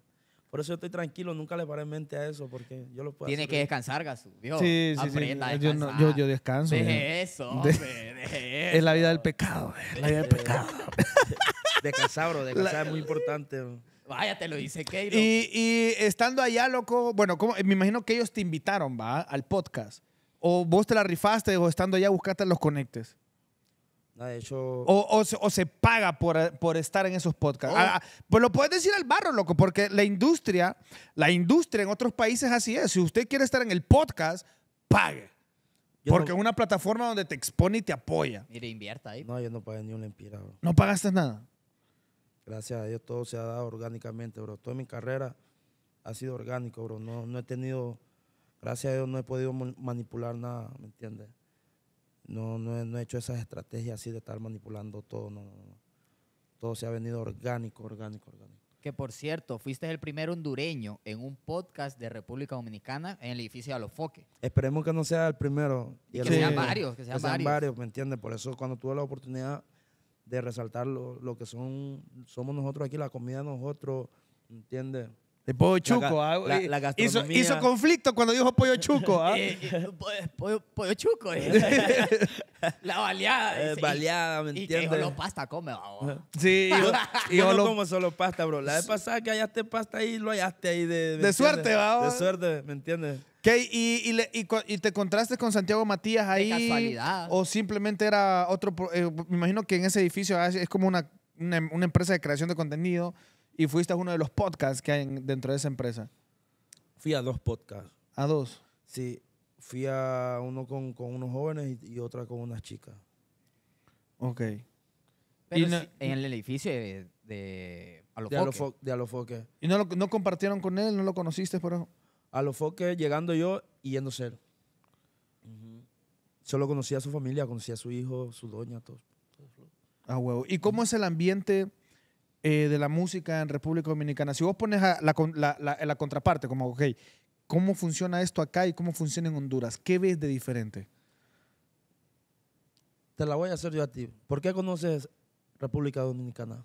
Por eso yo estoy tranquilo, nunca le paré mente a eso, porque yo lo puedo Tiene que descansar, Gasu. sí, sí, sí. yo, descanso. Deje eso, hombre, eso. Es la vida del pecado, es la vida del pecado. De Casabro, de es muy importante. Vaya, te lo dice Keiro. Y, estando allá, loco, bueno, como me imagino que ellos te invitaron, ¿va? Al podcast. ¿O vos te la rifaste o estando allá buscaste los conectes? de hecho... O, se, paga por, estar en esos podcasts. Oh. Ah, ah, pues lo puedes decir al barro, loco, porque la industria, la industria en otros países así es. Si usted quiere estar en el podcast, pague. porque es una plataforma donde te expone y te apoya. Mire, invierta ahí. No, yo no pagué ni un empira, ¿No pagaste nada? Gracias a Dios todo se ha dado orgánicamente, bro. Toda mi carrera ha sido orgánico, bro. No, no he tenido, gracias a Dios no he podido manipular nada, ¿me entiendes? No, no he, hecho esas estrategias así de estar manipulando todo, no, Todo se ha venido orgánico, orgánico, orgánico. Que por cierto, fuiste el primer hondureño en un podcast de República Dominicana en el edificio de Alofoque. Esperemos que no sea el primero. que, sean varios, que sean Sean varios, ¿me entiendes? Por eso cuando tuve la oportunidad de resaltar lo, lo, que son, somos nosotros aquí, la comida nosotros, ¿entiendes? El pollo chuco. Ah, la, eh, la, gastronomía. Hizo, conflicto cuando dijo pollo chuco. ¿ah? Eh, eh, pollo, chuco. la baleada. baleada, ¿me entiendes? Y solo pasta come, vamos. Sí, yo, no como solo pasta, bro. La vez pasada que hallaste pasta ahí, lo hallaste ahí de... De suerte, vamos. De suerte, ¿me entiendes? y, te contraste con Santiago Matías ahí? casualidad. ¿O simplemente era otro? Eh, me imagino que en ese edificio ah, es como una, empresa de creación de contenido y fuiste a uno de los podcasts que hay dentro de esa empresa. Fui a dos podcasts. ¿A dos? Sí. Fui a uno con, unos jóvenes y, otra con unas chicas. Ok. Pero en el edificio de, de Alofoque. De, Alofoque. ¿Y no, lo, no compartieron con él? ¿No lo conociste por eso? a los foques llegando yo y yendo cero. Solo conocía a su familia, conocía a su hijo, su doña, todo. Ah, huevo. ¿Y cómo es el ambiente eh, de la música en República Dominicana? Si vos pones a la, la, contraparte, como, ok, ¿cómo funciona esto acá y cómo funciona en Honduras? ¿Qué ves de diferente? Te la voy a hacer yo a ti. ¿Por qué conoces República Dominicana?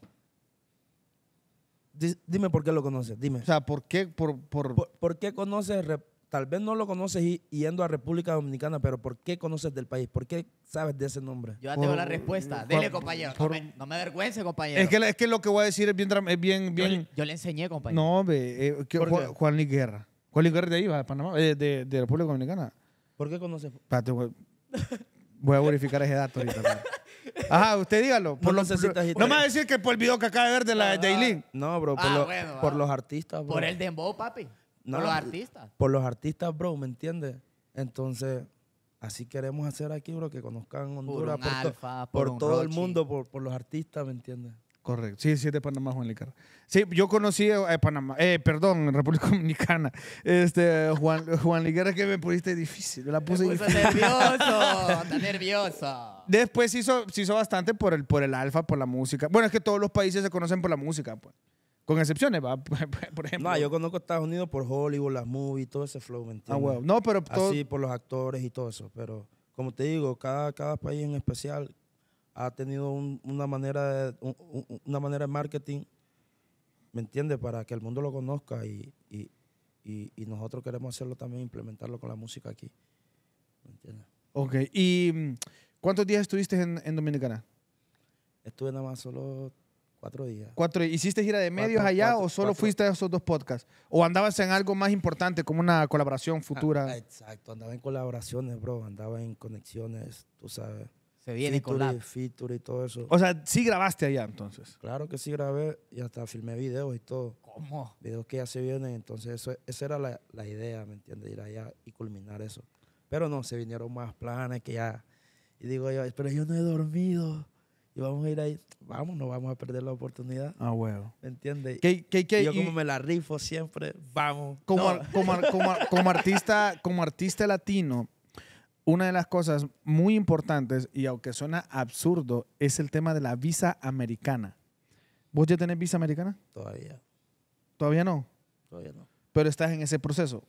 dime por qué lo conoces, dime. O sea, ¿por qué? ¿Por, por... por, qué conoces, tal vez no lo conoces y, yendo a República Dominicana, pero por qué conoces del país? ¿Por qué sabes de ese nombre? Yo ya tengo la respuesta. Dile, compañero. No me, avergüence, compañero. Es que, es que lo que voy a decir es bien... Es bien, bien... Yo, le enseñé, compañero. No, eh, Juan, Juan Guerra. Juan Luis Guerra de ahí, de Panamá, eh, de, de, República Dominicana. ¿Por qué conoces? voy, voy, a verificar ese dato ahorita. Ajá, usted dígalo. Por no los, no me va a decir que por el video que acaba de ver de la No, bro, por, ah, ah. los artistas, bro. Por el dembow, papi. por los artistas. Por los artistas, bro, ¿me entiendes? Entonces, así queremos hacer aquí, bro, que conozcan Honduras por, todo el mundo, por, los artistas, ¿me entiendes? Correcto. Sí, sí, de Panamá, Juan Liguerra. Sí, yo conocí a Panamá, eh, perdón, República Dominicana. Este, Juan, Juan que me pusiste difícil. Me la puse nervioso, está nervioso. Después se hizo, hizo bastante por el, por el alfa, por la música. Bueno, es que todos los países se conocen por la música, pues. Con excepciones, ¿va? por ejemplo. No, yo conozco Estados Unidos por Hollywood, las movies, todo ese flow, Ah, No, pero... Así, por los actores y todo eso. Pero, como te digo, cada, cada país en especial ha tenido una, manera de, una manera de marketing, ¿me entiendes? Para que el mundo lo conozca y, y, nosotros queremos hacerlo también, implementarlo con la música aquí. ¿Me entiendes? Ok, ¿y mm, cuántos días estuviste en, en Dominicana? Estuve nada más solo Cuatro días. Cuatro, ¿Hiciste gira de medios allá o solo fuiste a esos dos podcasts? ¿O andabas en algo más importante, como una colaboración ah, futura? exacto, andaba en colaboraciones, bro, andaba en conexiones, tú sabes. Se viene con la... Feature y todo eso. O sea, sí grabaste allá entonces. Claro que sí grabé y hasta filmé videos y todo. ¿Cómo? Videos que ya se vienen, entonces eso, esa era la, la idea, ¿me entiendes? Ir allá y culminar eso. Pero no, se vinieron más planes que ya... Y digo yo, pero yo no he dormido. Y vamos a ir ahí, vamos, no vamos a perder la oportunidad. Ah, bueno. ¿Me entiendes? yo como me la rifo siempre, vamos. Como, como, como, como, artista, como artista latino, una de las cosas muy importantes, y aunque suena absurdo, es el tema de la visa americana. ¿Vos ya tenés visa americana? Todavía. ¿Todavía no? Todavía no. Pero estás en ese proceso.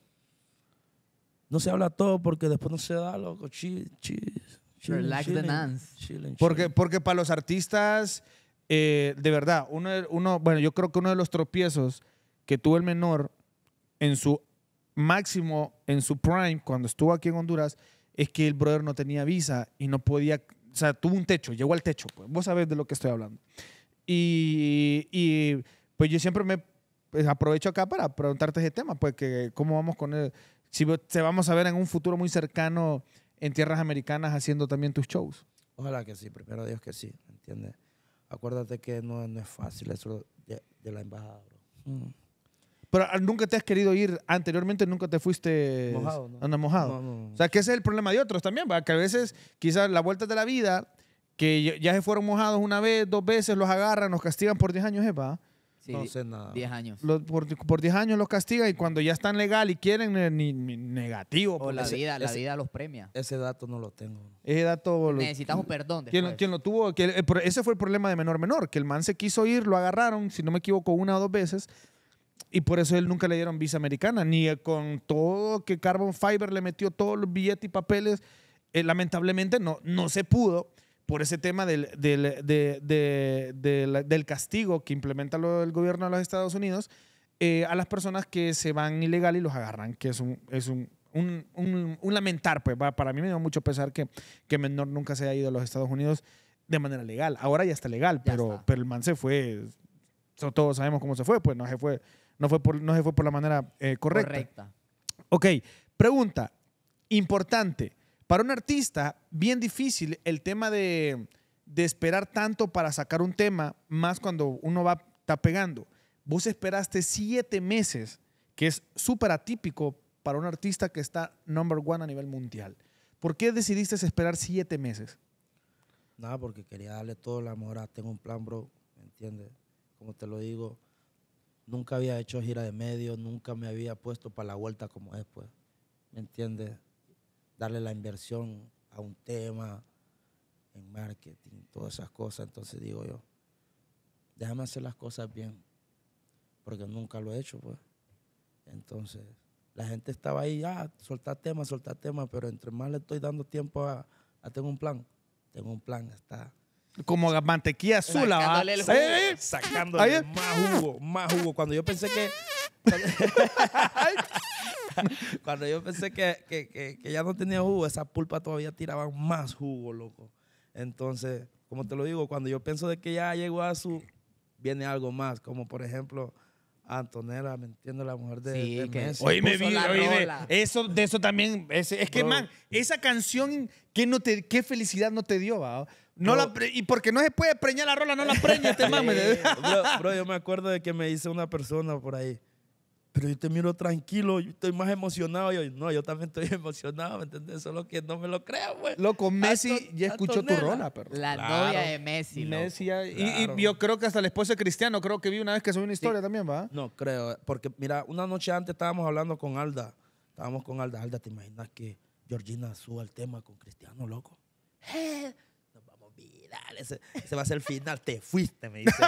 No se habla todo porque después no se da, loco. Chill, chill. chill Relax the porque, porque para los artistas, eh, de verdad, uno, uno, bueno, yo creo que uno de los tropiezos que tuvo el menor en su máximo, en su prime, cuando estuvo aquí en Honduras, es que el brother no tenía visa y no podía, o sea, tuvo un techo, llegó al techo, pues. vos sabés de lo que estoy hablando. Y, pues yo siempre me pues, aprovecho acá para preguntarte ese tema, pues que cómo vamos con él, si te vamos a ver en un futuro muy cercano en tierras americanas haciendo también tus shows. Ojalá que sí, primero Dios que sí, ¿entiendes? Acuérdate que no, no es fácil eso de, la embajada, bro. Mm. Pero ah, nunca te has querido ir anteriormente, nunca te fuiste mojado. Anda, mojado. o sea, que ese es el problema de otros también, ¿va? que a veces quizás la vuelta de la vida, que ya se fueron mojados una vez, dos veces, los agarran, los castigan por 10 años, ¿va? no sé nada. 10 años. por 10 años los castigan y cuando ya están legal y quieren, eh, ni, negativo. O la vida, la vida los premia. Ese dato no lo tengo. Ese dato. Necesitamos perdón. Quien, quien, lo tuvo, que, eh, ese fue el problema de menor menor, que el man se quiso ir, lo agarraron, si no me equivoco, una o dos veces y por eso él nunca le dieron visa americana, ni con todo que Carbon Fiber le metió todos los billetes y papeles. Eh, lamentablemente no, no se pudo por ese tema del, del, del castigo que implementa lo, el gobierno de los Estados Unidos eh, a las personas que se van ilegal y los agarran, que es un, es un, un, lamentar. Pues para mí me dio mucho pesar que, que Menor nunca se haya ido a los Estados Unidos de manera legal. Ahora ya está legal, pero, pero el man se fue. Todos sabemos cómo se fue, pues no se fue no, fue por, no se fue por la manera eh, correcta. correcta. Ok, pregunta importante. Para un artista, bien difícil el tema de, esperar tanto para sacar un tema, más cuando uno va, está pegando. Vos esperaste siete meses, que es súper atípico para un artista que está number one a nivel mundial. ¿Por qué decidiste esperar siete meses? Nada, porque quería darle todo el amor a Tengo un plan, bro. ¿Me entiendes? Como te lo digo, nunca había hecho gira de medio, nunca me había puesto para la vuelta como es, pues. ¿Me entiendes? Darle la inversión a un tema en marketing, todas esas cosas. Entonces digo yo, déjame hacer las cosas bien, porque nunca lo he hecho, pues. Entonces, la gente estaba ahí, ah, soltar tema, soltar tema, pero entre más le estoy dando tiempo a, a tengo un plan, tengo un plan, está como mantequilla azul. ¿Eh? más jugo, más jugo. Cuando yo pensé que. Cuando yo pensé que, ya no tenía jugo, esa pulpa todavía tiraba más jugo, loco. Entonces, como te lo digo, cuando yo pienso de que ya llegó a su, viene algo más. Como por ejemplo, Antonella, ¿me entiendo, La mujer de, Sí, me Eso, de eso también. es que, esa canción, ¿qué, no qué felicidad no te dio, va? No y porque no se puede preñar la rola, no la preñes te mames. bro, yo me acuerdo de que me dice una persona por ahí, pero yo te miro tranquilo, yo estoy más emocionado. Yo, no, yo también estoy emocionado, ¿me entendés? Solo que no me lo creo, güey. Loco, Messi ya escuchó tu rola, pero. La novia de Messi, Messi y, yo creo que hasta la esposa de Cristiano, creo que vi una vez que subió una historia también, ¿va? No, creo, porque mira, una noche antes estábamos hablando con Alda. Estábamos con Alda. Alda, ¿te imaginas que Georgina suba el tema con Cristiano, loco? Eh, se ese, va a ser el final, te fuiste, me dice.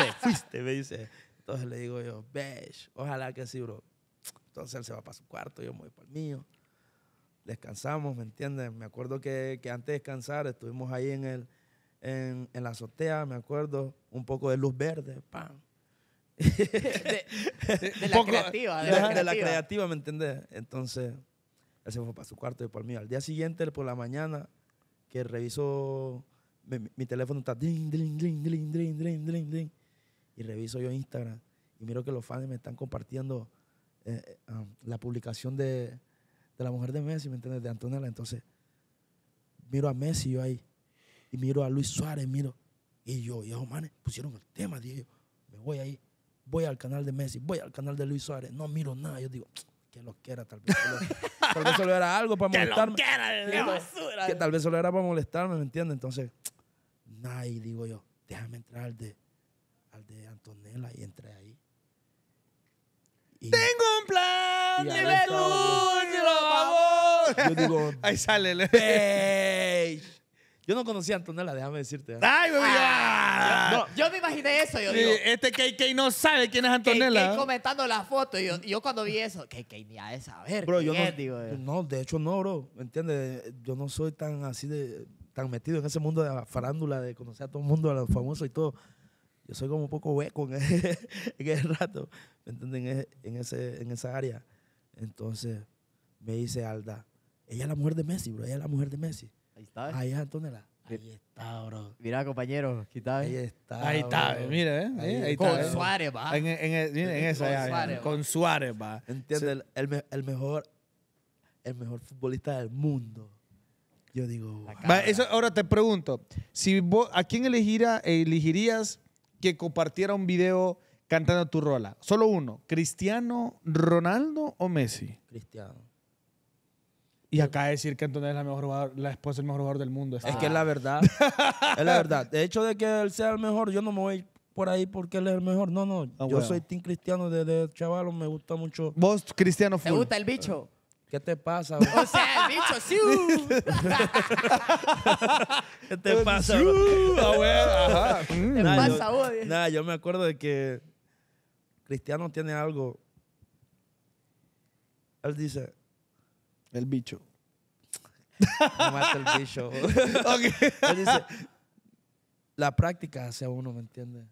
te fuiste, me dice. Entonces le digo yo, ojalá que sí, bro. Entonces él se va para su cuarto, yo me voy para el mío. Descansamos, ¿me entiendes? Me acuerdo que, que antes de descansar estuvimos ahí en, el, en, la azotea, me acuerdo, un poco de luz verde, ¡pam! de, la creativa, de, la creativa. ¿me entiendes? Entonces, él se fue para su cuarto y por mío Al día siguiente, por la mañana, que revisó mi, teléfono está ding, ding, ding, ding, ding, ding, ding, ding. Y reviso yo Instagram y miro que los fans me están compartiendo eh, eh, um, la publicación de, la mujer de Messi, ¿me entiendes? De Antonella. Entonces, miro a Messi yo ahí. Y miro a Luis Suárez, miro. Y yo, y a pusieron el tema, me voy ahí, voy al canal de Messi, voy al canal de Luis Suárez, no miro nada. Yo digo, que lo quiera, tal vez. tal solo era algo para molestarme. que Que tal vez solo era para molestarme, ¿me entiendes? Entonces, nada, y digo yo, déjame entrar al de, al de Antonella y entré ahí. Tengo un plan, nivel uno, por favor. Yo digo, ahí sale. Yo no conocía a Antonella, déjame decirte. ¿eh? Ah. Yo me imaginé eso. Yo digo, este KK no sabe quién es Antonella. KK comentando la foto. Y yo, cuando vi eso, KK ni a de saber. Bro, no, eh. no, de hecho no, bro. ¿Me ¿Entiendes? Yo no soy tan así de. tan metido en ese mundo de farándula, de conocer a todo el mundo, a los famosos y todo. Yo soy como un poco hueco en ese, rato, ¿me entiendes? E, en, ese, en esa área. Entonces me dice Alda, ella es la mujer de Messi, bro, ella es la mujer de Messi. ¿eh? Ahí está. bro. Mira, compañero, ¿eh? Ahí está. Ahí está, eh, mira, ¿eh? con Suárez, va. En, esa, con, Suárez, va. Entiende, el, mejor, el mejor futbolista del mundo. Yo digo. eso, ahora te pregunto, si ¿a quién elegirías que compartiera un video cantando tu rola? Solo uno, ¿Cristiano Ronaldo o Messi? Cristiano. Y acá decir que Antonio es la mejor jugador, la esposa el mejor jugador del mundo. Es, que es la ah. verdad. es la verdad. de hecho de que él sea el mejor, yo no me voy por ahí porque él es el mejor. No, no. Ah, yo soy team cristiano desde chavalo, me gusta mucho. Vos, cristiano full. ¿Te gusta el bicho? ¿Qué te pasa, O sea, el bicho, sí. ¿Qué te pasa, ah, Ajá. Mm. ¿Qué te pasa, Nada, yo me acuerdo de que Cristiano tiene algo. Él dice, el bicho. No el bicho. la práctica hace uno, ¿me entiendes?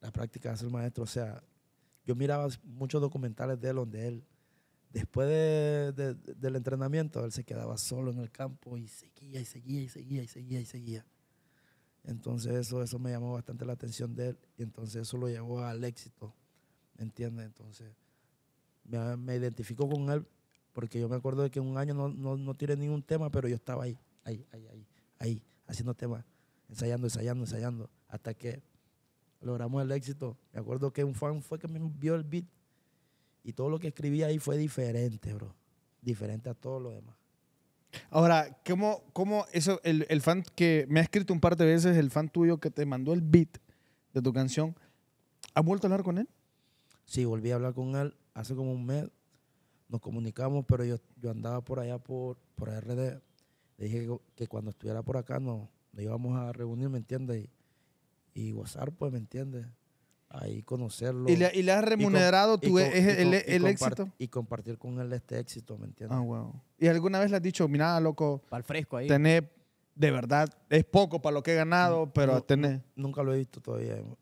La práctica hace el maestro. O sea, yo miraba muchos documentales de él donde él, después del entrenamiento, él se quedaba solo en el campo y seguía y seguía y seguía y seguía y seguía. Entonces eso, eso me llamó bastante la atención de él y entonces eso lo llevó al éxito, ¿me entiendes? Entonces me, me con él porque yo me acuerdo de que un año no, no, tiré ningún tema, pero yo estaba ahí, ahí, ahí, ahí, haciendo temas, ensayando, ensayando, ensayando, hasta que logramos el éxito. Me acuerdo que un fan fue que me vio el beat y todo lo que escribí ahí fue diferente, bro. Diferente a todo lo demás. Ahora, ¿cómo, cómo eso, el, el, fan que me ha escrito un par de veces, el fan tuyo que te mandó el beat de tu canción, ¿has vuelto a hablar con él? Sí, volví a hablar con él hace como un mes nos comunicamos, pero yo, yo andaba por allá por, por RD. Le dije que, cuando estuviera por acá nos, íbamos a reunir, ¿me entiendes? Y, gozar, pues, ¿me entiendes? Ahí conocerlo. ¿Y le, has remunerado tu el, e, éxito? Y compartir con él este éxito, ¿me entiendes? Ah, wow. ¿Y alguna vez le has dicho, mira, loco, para fresco ahí? Tener, de verdad, es poco para lo que he ganado, pero tener. Nunca lo he visto todavía en,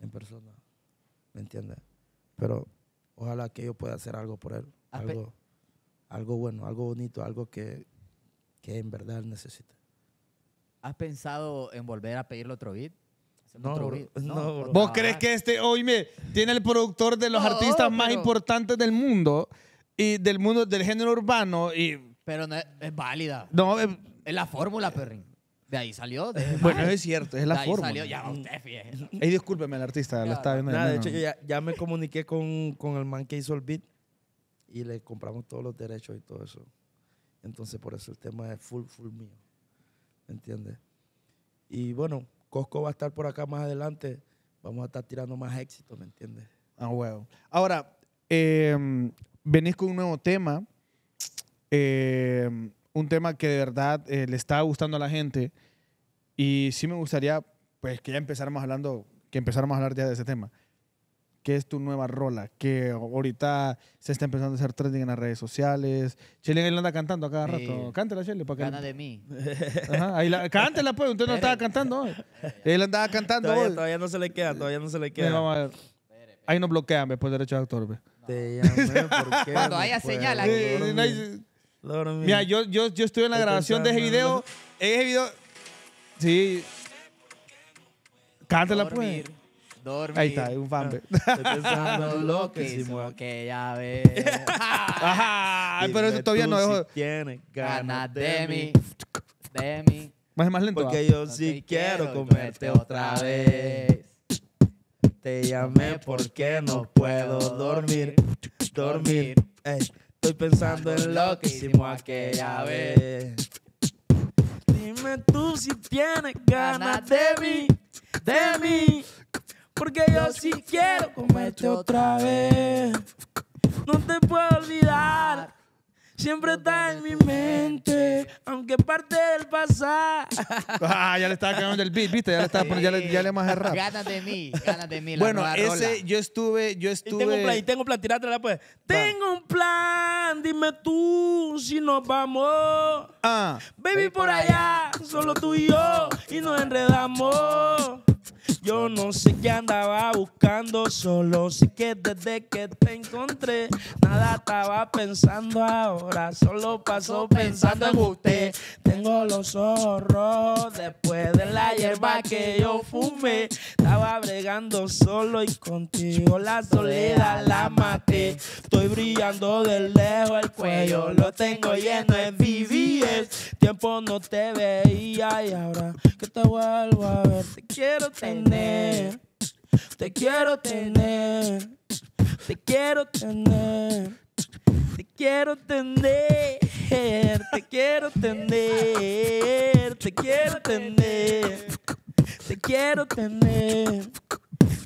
en persona, ¿me entiendes? Pero ojalá que yo pueda hacer algo por él algo, algo bueno, algo bonito, algo que, que en verdad necesita. ¿Has pensado en volver a pedirle otro beat? No, no, ¿Vos crees que este, oíme, tiene el productor de los artistas más importantes del mundo y del mundo del género urbano y... Pero es, válida. No, eh, es, la fórmula, Perrin. De ahí salió. bueno, es cierto, es la de fórmula. Ahí salió, ya usted fíjese. Ey, discúlpeme al artista, lo estaba viendo. de hecho, ya, ya, me comuniqué con, con el man que hizo el beat y le compramos todos los derechos y todo eso. Entonces, por eso el tema es full, full mío. ¿Me entiendes? Y bueno, Cosco va a estar por acá más adelante. Vamos a estar tirando más éxito, ¿me entiendes? Ah, huevo Ahora, em, venís con un nuevo tema. Em, un tema que de verdad eh, le está gustando a la gente. Y sí me gustaría, pues, que ya empezáramos hablando, que empezáramos a hablar ya de ese tema que es tu nueva rola, que ahorita se está empezando a hacer trending en las redes sociales. Chile él anda cantando a cada rato. Cántela, Chile. Para que Gana de mí. la... Cántela, pues. Usted no estaba cantando Él andaba cantando todavía, Todavía no se le queda, todavía no se le queda. Ahí nos bloquean después pues, de derechos de autor. Cuando haya señal aquí. Mira, yo, yo, yo estoy en la grabación de ese video. Ese video... Sí. Cántela, pues. Ahí está, es un Estoy Pensando lo que hicimos, aquella vez. Ajá, pero eso todavía no dejo. tienes ganas de mí, de mí. Más, más lento. Porque yo sí quiero comerte otra vez. Te llamé porque no puedo dormir, dormir. estoy pensando en lo que hicimos aquella vez. Dime tú si tienes ganas de mí, de mí. Porque yo sí quiero comerte otra vez. No te puedo olvidar. Siempre está en mi mente, aunque parte del pasado ah, ya le estaba cagando el beat, ¿viste? Ya le estaba poniendo, ya le, más Ganas de mí, ganas de mí. bueno, ese, yo estuve, yo estuve. Y tengo un plan, tengo plan, tirátela pues. Tengo un plan, dime tú si nos vamos. Ah. Baby, por, allá, solo tú y yo, y nos enredamos. Yo no sé qué andaba buscando, solo sí que desde que te encontré, nada estaba pensando ahora, solo paso pensando en usted. Tengo los ojos después de la hierba que yo fumé. Estaba bregando solo y contigo la soledad la maté. Estoy brillando de lejos, el cuello lo tengo lleno en vivir. Tiempo no te veía y ahora que te vuelvo a ver, te quiero tener te quiero tener, te quiero tener, te quiero tener, te quiero tener, te quiero tener, te quiero tener.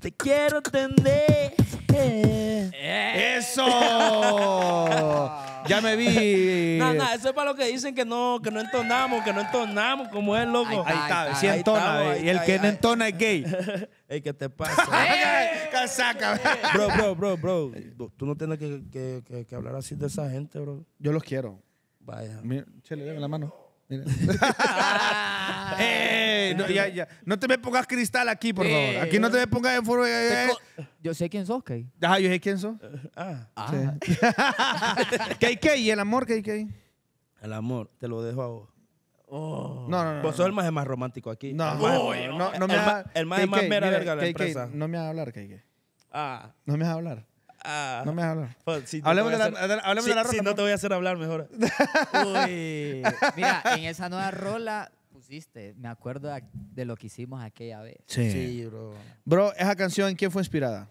Te quiero entender. Eh. ¡Eso! ya me vi. No, no, eso es para lo que dicen que no, que no entonamos, que no entonamos, como es, loco. Ahí está, sí entona. Eh. y el que no entona es gay. Ey, ¿qué te pasa? bro, bro, bro, bro. Tú no tienes que, hablar así de esa gente, bro. Yo los quiero. Vaya. Mira, che, le la mano. No, te me pongas cristal aquí, por favor. Aquí no te me pongas en forma. Yo sé quién sos, Kay. Ajá, yo sé quién sos. Ah. ah. ¿Y el amor Kay Kay El amor, te lo dejo a vos. Oh. No, no, no. Vos sos el más, más romántico aquí. No, el más, no, no, me El más, mera verga de la empresa. No me vas a hablar, Kay. Ah. No me vas a hablar. Ah, no me pues, hablas. hablemos de la, hacer, no te voy a hacer hablar, mejor. Uy. Mira, en esa nueva rola pusiste, me acuerdo de lo que hicimos aquella vez. Sí. bro. Bro, ¿esa canción en quién fue inspirada?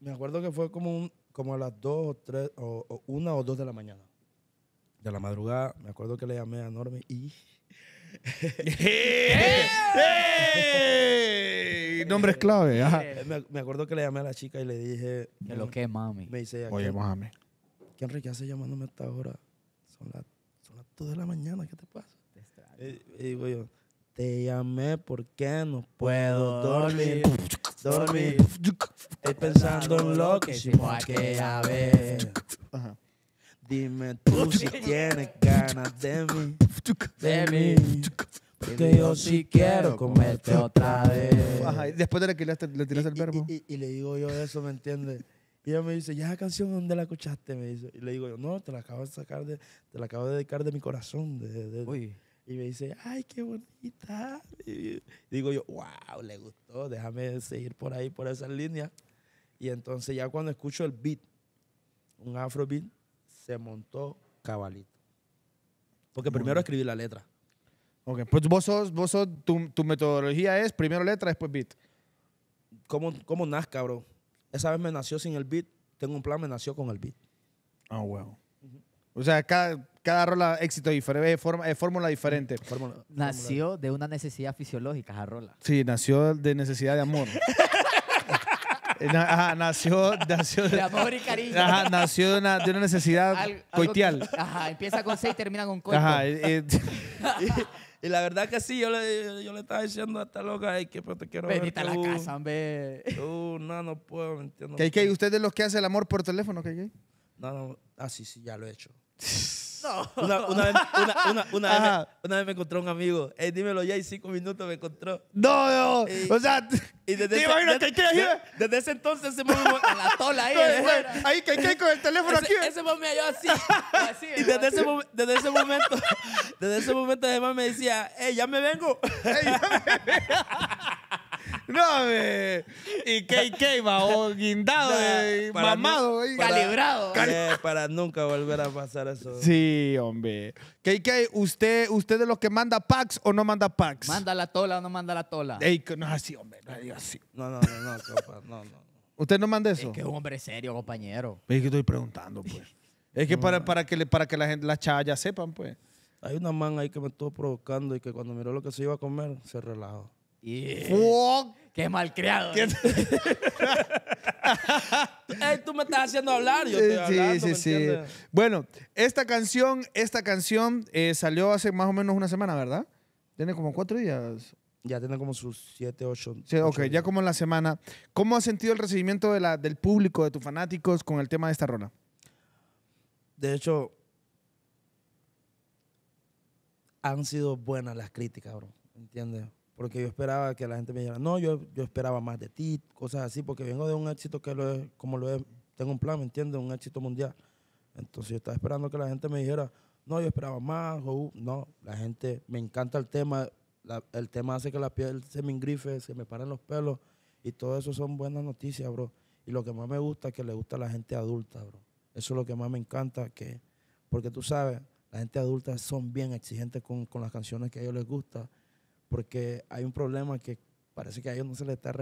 Me acuerdo que fue como, como a las dos o tres, o, una o dos de la mañana. De la madrugada, me acuerdo que le llamé a Normie y Nombre es clave. Ajá. Me, acuerdo que le llamé a la chica y le dije. lo que mami. Me dice Oye, mami. ¿Qué Enrique hace llamándome a esta hora? Son las, son las 2 de la mañana, ¿qué te pasa? Te eh, Y, digo te llamé porque no puedo dormir. dormir. Estoy pensando en lo que hicimos aquella vez. Ajá. Dime tú si tienes ganas de mí, de mí. porque yo sí quiero comerte otra vez. después de que le, tiraste el verbo. Y, le digo yo eso, ¿me entiendes? Y ella me dice, ¿ya esa canción dónde la escuchaste? Me dice. Y le digo yo, no, te la acabo de sacar de, te la acabo de dedicar de mi corazón. Y me dice, ay, qué bonita. digo yo, wow, le gustó, déjame seguir por ahí, por esa línea. Y entonces ya cuando escucho el beat, un afrobeat, se montó cabalito. Porque primero escribí la letra. Ok, pues vos sos, vos tu, metodología es primero letra, después beat. ¿Cómo, ¿Cómo cabrón? Esa vez me nació sin el beat, tengo un plan, me nació con el beat. Ah, oh, wow. O sea, cada, cada rola éxito diferente, fórmula diferente. nació de una necesidad fisiológica, esa rola. Sí, nació de necesidad de amor. Eh, ajá, nació, de amor y cariño. nació de una, de una necesidad Al, coitial. ajá, empieza con 6 y termina con coito. Ajá. Eh, eh, y, la verdad que sí, yo le, yo le estaba diciendo a esta loca Ay, que pues, te quiero ver. venita a la casa, hombre. Tú, no, no puedo, me entiendo. ¿Qué, qué? ¿Usted es de los que hace el amor por teléfono, qué, No, no, ah, sí, ya lo he hecho. Una, una, vez, una, una, una vez me, encontró un amigo. Eh, dímelo ya, y cinco minutos me encontró. No, no. Y, o sea, y desde, ese, desde, desde ese entonces se movió a la tola ahí. ¿eh? ahí que hay con el teléfono ese, aquí. Ese man me halló así. así y desde ese, desde ese momento, desde ese momento además me decía, hey, ya me vengo. Hey, ya me vengo. No, hombre. Eh, y KK, va guindado, mamado. Eh. calibrado. Eh, para, nunca volver a pasar eso. Sí, hombre. KK, ¿usted, ¿usted de los que manda packs o no manda packs? ¿Manda la tola o no manda la tola? no es así, hombre. No es así. No, no, no, no, ¿Usted no manda eso? Es que es un hombre serio, compañero. Es que estoy preguntando, pues. Es que para, para, que, para que la gente, la chaya sepan, pues. Hay una man ahí que me estuvo provocando y que cuando miró lo que se iba a comer, se relajó. Yeah. Qué malcriado. criado. tú me estás haciendo hablar, yo sí, sí, sí. Bueno, esta canción, esta canción eh, salió hace más o menos una semana, ¿verdad? Tiene como cuatro días. Ya tiene como sus siete, ocho. Sí, ok, ya como en la semana. ¿Cómo has sentido el recibimiento del público, de tus fanáticos con el tema de esta rola? De hecho, han sido buenas las críticas, bro. ¿Entiendes? porque yo esperaba que la gente me dijera, no, yo, yo esperaba más de ti, cosas así, porque vengo de un éxito que lo es, como lo es, tengo un plan, ¿me entiendes? Un éxito mundial. Entonces yo estaba esperando que la gente me dijera, no, yo esperaba más, o no, la gente, me encanta el tema, el tema hace que la piel se me engrife, se me paren los pelos, y todo eso son buenas noticias, bro. Y lo que más me gusta es que le gusta a la gente adulta, bro. Eso es lo que más me encanta, que, porque tú sabes, la gente adulta son bien exigentes con, las canciones que a ellos les gustan porque hay un problema que parece que a ellos no se les está,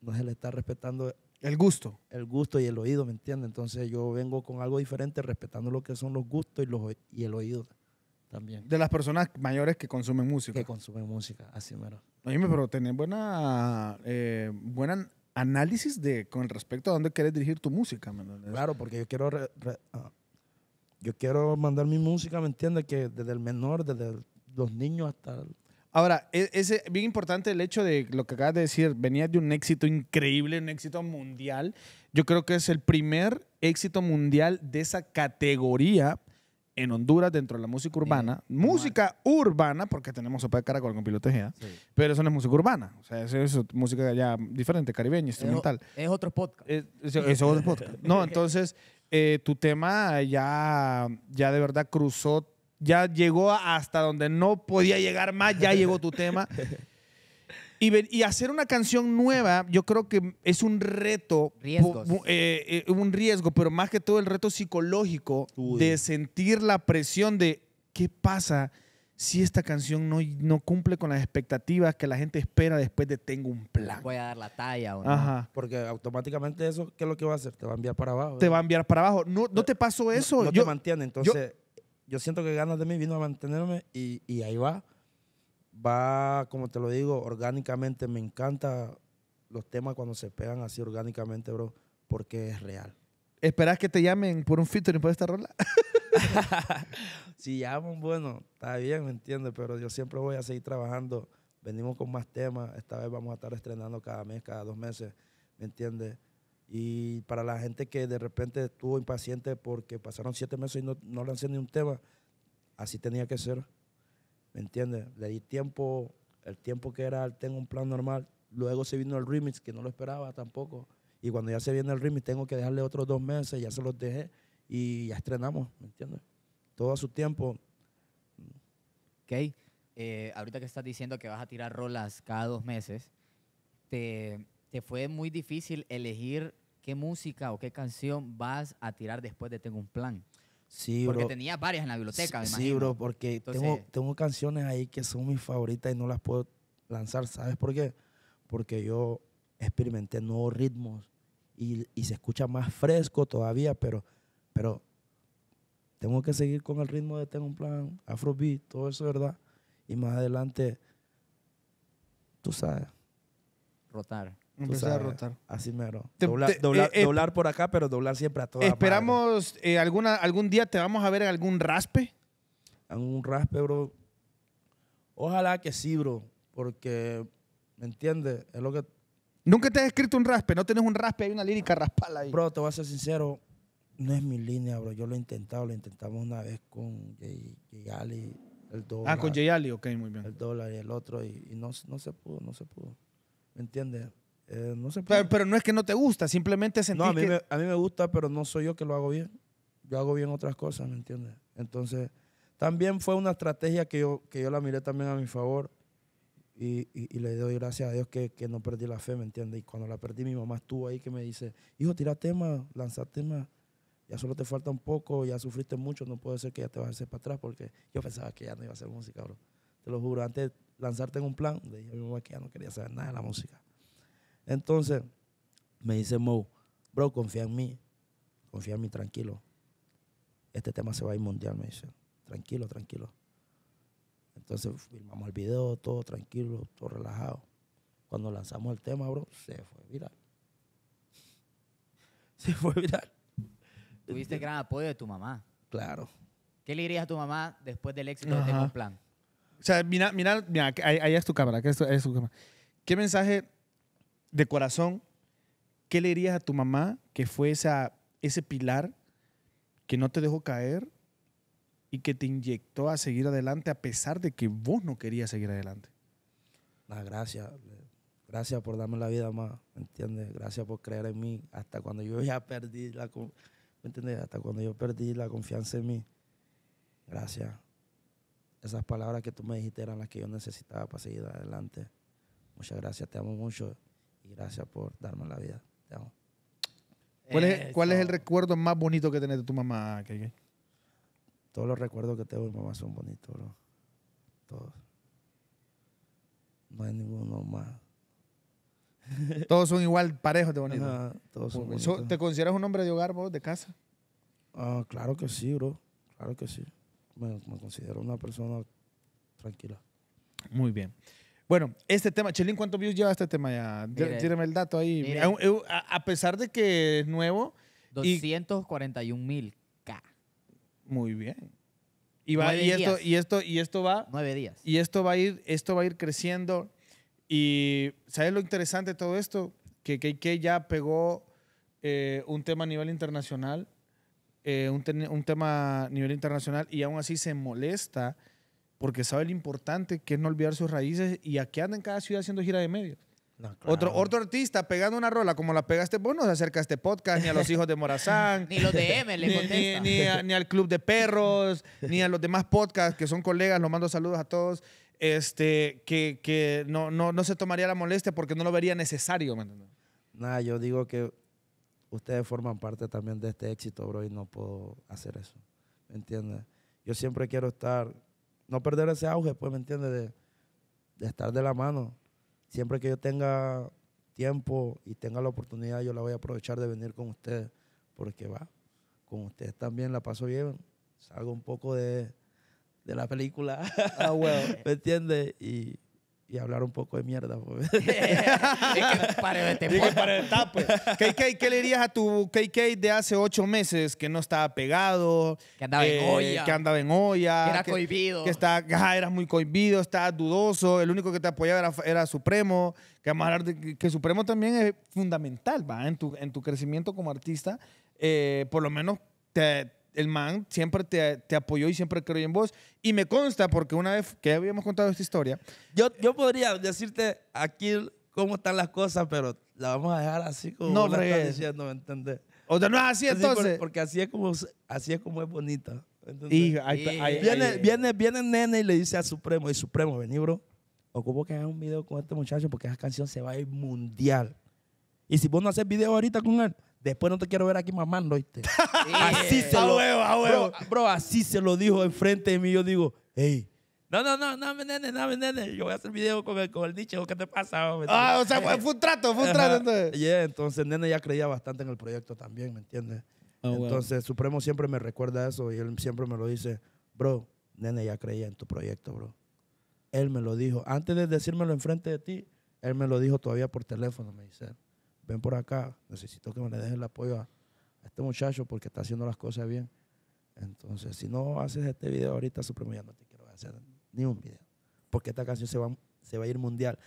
no se está respetando. El gusto. El gusto y el oído, ¿me entiendes? Entonces yo vengo con algo diferente, respetando lo que son los gustos y, los, y el oído también. De las personas mayores que consumen música. Que consumen música, así mero. pero tenés buena, eh, buena análisis de, con respecto a dónde quieres dirigir tu música. claro, porque yo quiero, ah, yo quiero mandar mi música, ¿me entiendes? Que desde el menor, desde los niños hasta Ahora, e, es, bien importante el hecho de lo que acabas de decir, venía de un éxito increíble, un éxito mundial. Yo creo que es el primer éxito mundial de esa categoría en Honduras dentro de la música urbana. música urbana, porque tenemos Sopa de Caracol con Piloto ¿ah? pero eso no es música urbana. O sea, eso es música ya diferente, caribeña, instrumental. Es, otro podcast. Es, otro podcast. No, entonces, eh, tu tema ya, ya de verdad cruzó ya llegó hasta donde no podía llegar más, ya llegó tu tema. Y, y, hacer una canción nueva, yo creo que es un reto, eh, eh, un riesgo, pero más que todo el reto psicológico de sentir la presión de qué pasa si esta canción no, no cumple con las expectativas que la gente espera después de Tengo un plan. Voy a dar la talla o no. Porque automáticamente eso, ¿qué es lo que va a hacer? Te va a enviar para abajo. Te ¿eh? va a enviar para abajo. No, no te pasó eso. No, yo, te mantiene, entonces yo siento que ganas de mí vino a mantenerme y, ahí va. Va, como te lo digo, orgánicamente. Me encanta los temas cuando se pegan así orgánicamente, bro, porque es real. ¿Esperas que te llamen por un featuring por esta rola? si llaman, bueno, está bien, ¿me entiendes? Pero yo siempre voy a seguir trabajando. Venimos con más temas. Esta vez vamos a estar estrenando cada mes, cada dos meses, ¿me entiendes? Y para la gente que de repente estuvo impaciente porque pasaron siete meses y no, no lancé ni un tema, así tenía que ser. ¿Me entiendes? Le di tiempo, el tiempo que era Tengo un plan normal. Luego se vino el remix, que no lo esperaba tampoco. Y cuando ya se viene el remix, tengo que dejarle otros dos meses, ya se los dejé y ya estrenamos, ¿me entiendes? Todo a su tiempo. Ok. Eh, ahorita que estás diciendo que vas a tirar rolas cada dos meses, te ¿Te fue muy difícil elegir qué música o qué canción vas a tirar después de Tengo un Plan? Sí, porque tenía varias en la biblioteca, sí, Sí, bro, porque tengo, canciones ahí que son mis favoritas y no las puedo lanzar. ¿Sabes por qué? Porque yo experimenté nuevos ritmos y, se escucha más fresco todavía, pero, pero tengo que seguir con el ritmo de Tengo un Plan, Afrobeat, todo eso, ¿verdad? Y más adelante, tú sabes. Rotar. Empezar a rotar. Así mero. Eh, eh, doblar, por acá, pero doblar siempre a toda Esperamos eh, alguna, algún día te vamos a ver en algún raspe. Algún raspe, bro. Ojalá que sí, bro. Porque, ¿me entiendes? lo que... Nunca te has escrito un raspe. No tienes un raspe, hay una lírica raspala ahí. Bro, te voy a ser sincero. No es mi línea, bro. Yo lo he intentado. Lo intentamos una vez con Jay, Ali, el dólar. Ah, con Jay Ali, ok, muy bien. El dólar y el otro. Y, no, no se pudo, no se pudo. ¿Me entiendes? Eh, no sé pues. Pero, no es que no te gusta, simplemente sentir no, a mí que... Me, a mí me gusta, pero no soy yo que lo hago bien. Yo hago bien otras cosas, ¿me entiendes? Entonces, también fue una estrategia que yo, que yo la miré también a mi favor. Y, le doy gracias a Dios que, no perdí la fe, ¿me entiendes? Y cuando la perdí, mi mamá estuvo ahí que me dice, hijo, tira tema, lanza tema, ya solo te falta un poco, ya sufriste mucho, no puede ser que ya te vas a hacer para atrás, porque yo pensaba que ya no iba a hacer música, bro. Te lo juro, antes de lanzarte en un plan, le dije a mi mamá que ya no quería saber nada de la música. Entonces me dice Mo, bro, confía en mí, confía en mí, tranquilo. Este tema se va a ir mundial, me dice, tranquilo, tranquilo. Entonces filmamos el video, todo tranquilo, todo relajado. Cuando lanzamos el tema, bro, se fue viral. Se fue viral. Tuviste gran apoyo de tu mamá. Claro. ¿Qué le dirías a tu mamá después del éxito de Plan? O sea, mira, mira, ahí, tu cámara, que es tu cámara. ¿Qué mensaje de corazón, ¿qué le dirías a tu mamá que fue esa, ese pilar que no te dejó caer y que te inyectó a seguir adelante a pesar de que vos no querías seguir adelante? La ah, gracias. Gracias por darme la vida más, entiendes? Gracias por creer en mí. Hasta cuando yo ya perdí la, Hasta cuando yo perdí la confianza en mí. Gracias. Esas palabras que tú me dijiste eran las que yo necesitaba para seguir adelante. Muchas gracias, te amo mucho y gracias por darme la vida. ¿Cuál, es, el recuerdo más bonito que tenés de tu mamá, que Todos los recuerdos que tengo de mi mamá son bonitos, bro. Todos. No hay ninguno más. todos son igual parejos de bonitos. ¿Te consideras un hombre de hogar vos, de casa? Ah, claro que sí, bro. Claro que sí. me considero una persona tranquila. Muy bien. Bueno, este tema, Chelín, ¿cuántos views lleva este tema ya? el dato ahí. Eh, a, pesar de que es nuevo. 241 mil K. Muy bien. Y, va, y esto, y esto, y esto va. Nueve días. Y esto va a ir, esto va a ir creciendo. Y ¿sabes lo interesante de todo esto? Que KK ya pegó eh, un tema a nivel internacional, eh, un, un tema a nivel internacional, y aún así se molesta porque sabe lo importante que es no olvidar sus raíces y aquí anda en cada ciudad haciendo gira de medios. otro, otro artista pegando una rola como la pegaste vos, no se acerca a este podcast, ni a los hijos de Morazán. ni los de M Ni, ni, al Club de Perros, ni a los demás podcasts que son colegas, los mando saludos a todos. Este, que, que no, no, se tomaría la molestia porque no lo vería necesario, Nada, yo digo que ustedes forman parte también de este éxito, bro, y no puedo hacer eso. ¿Me entiendes? Yo siempre quiero estar no perder ese auge, pues, ¿me entiendes? De, estar de la mano. Siempre que yo tenga tiempo y tenga la oportunidad, yo la voy a aprovechar de venir con ustedes, porque va, con ustedes también la paso bien, salgo un poco de, de la película, ah, ¿me entiendes? Y y hablar un poco de mierda. Pues. que pare de de KK, pues. ¿qué le dirías a tu KK de hace ocho meses que no estaba pegado? Que andaba en eh, olla. Que andaba en olla. Que era cohibido. Que está, muy cohibido, estabas dudoso. El único que te apoyaba era, Supremo. Que que Supremo también es fundamental, ¿va? En tu, en tu crecimiento como artista, eh, por lo menos te el man siempre te, te, apoyó y siempre creyó en vos. Y me consta, porque una vez que habíamos contado esta historia. Yo, yo podría decirte aquí cómo están las cosas, pero la vamos a dejar así como no, la estás diciendo, ¿me entendés? O sea, no es así, entonces. porque así es como, así es, como es bonita. viene, viene, viene nene y le dice a Supremo, y Supremo, vení, bro, ocupo que hagas un video con este muchacho porque esa canción se va a ir mundial. Y si vos no haces video ahorita con él, Después no te quiero ver aquí mamando, ¿oíste? Así se a lo... Huevo, a huevo. Bro, así se lo dijo enfrente de mí. Yo digo, hey, no, no, no, no, nene, no, nene. Yo voy a hacer video con el, con ¿Qué te pasa? Hombre? Ah, o sea, fue, un trato, fue un trato. Entonces. Yeah, entonces, nene ya creía bastante en el proyecto también, ¿me entiendes? Ah, entonces, Supremo siempre me recuerda eso y él siempre me lo dice, bro, nene ya creía en tu proyecto, bro. Él me lo dijo. Antes de decírmelo enfrente de ti, él me lo dijo todavía por teléfono, me dice ven por acá, necesito que me le dejen el apoyo a, este muchacho porque está haciendo las cosas bien. Entonces, si no haces este video ahorita, Supremo, ya no te quiero hacer ni un video. Porque esta canción se va, se va a ir mundial.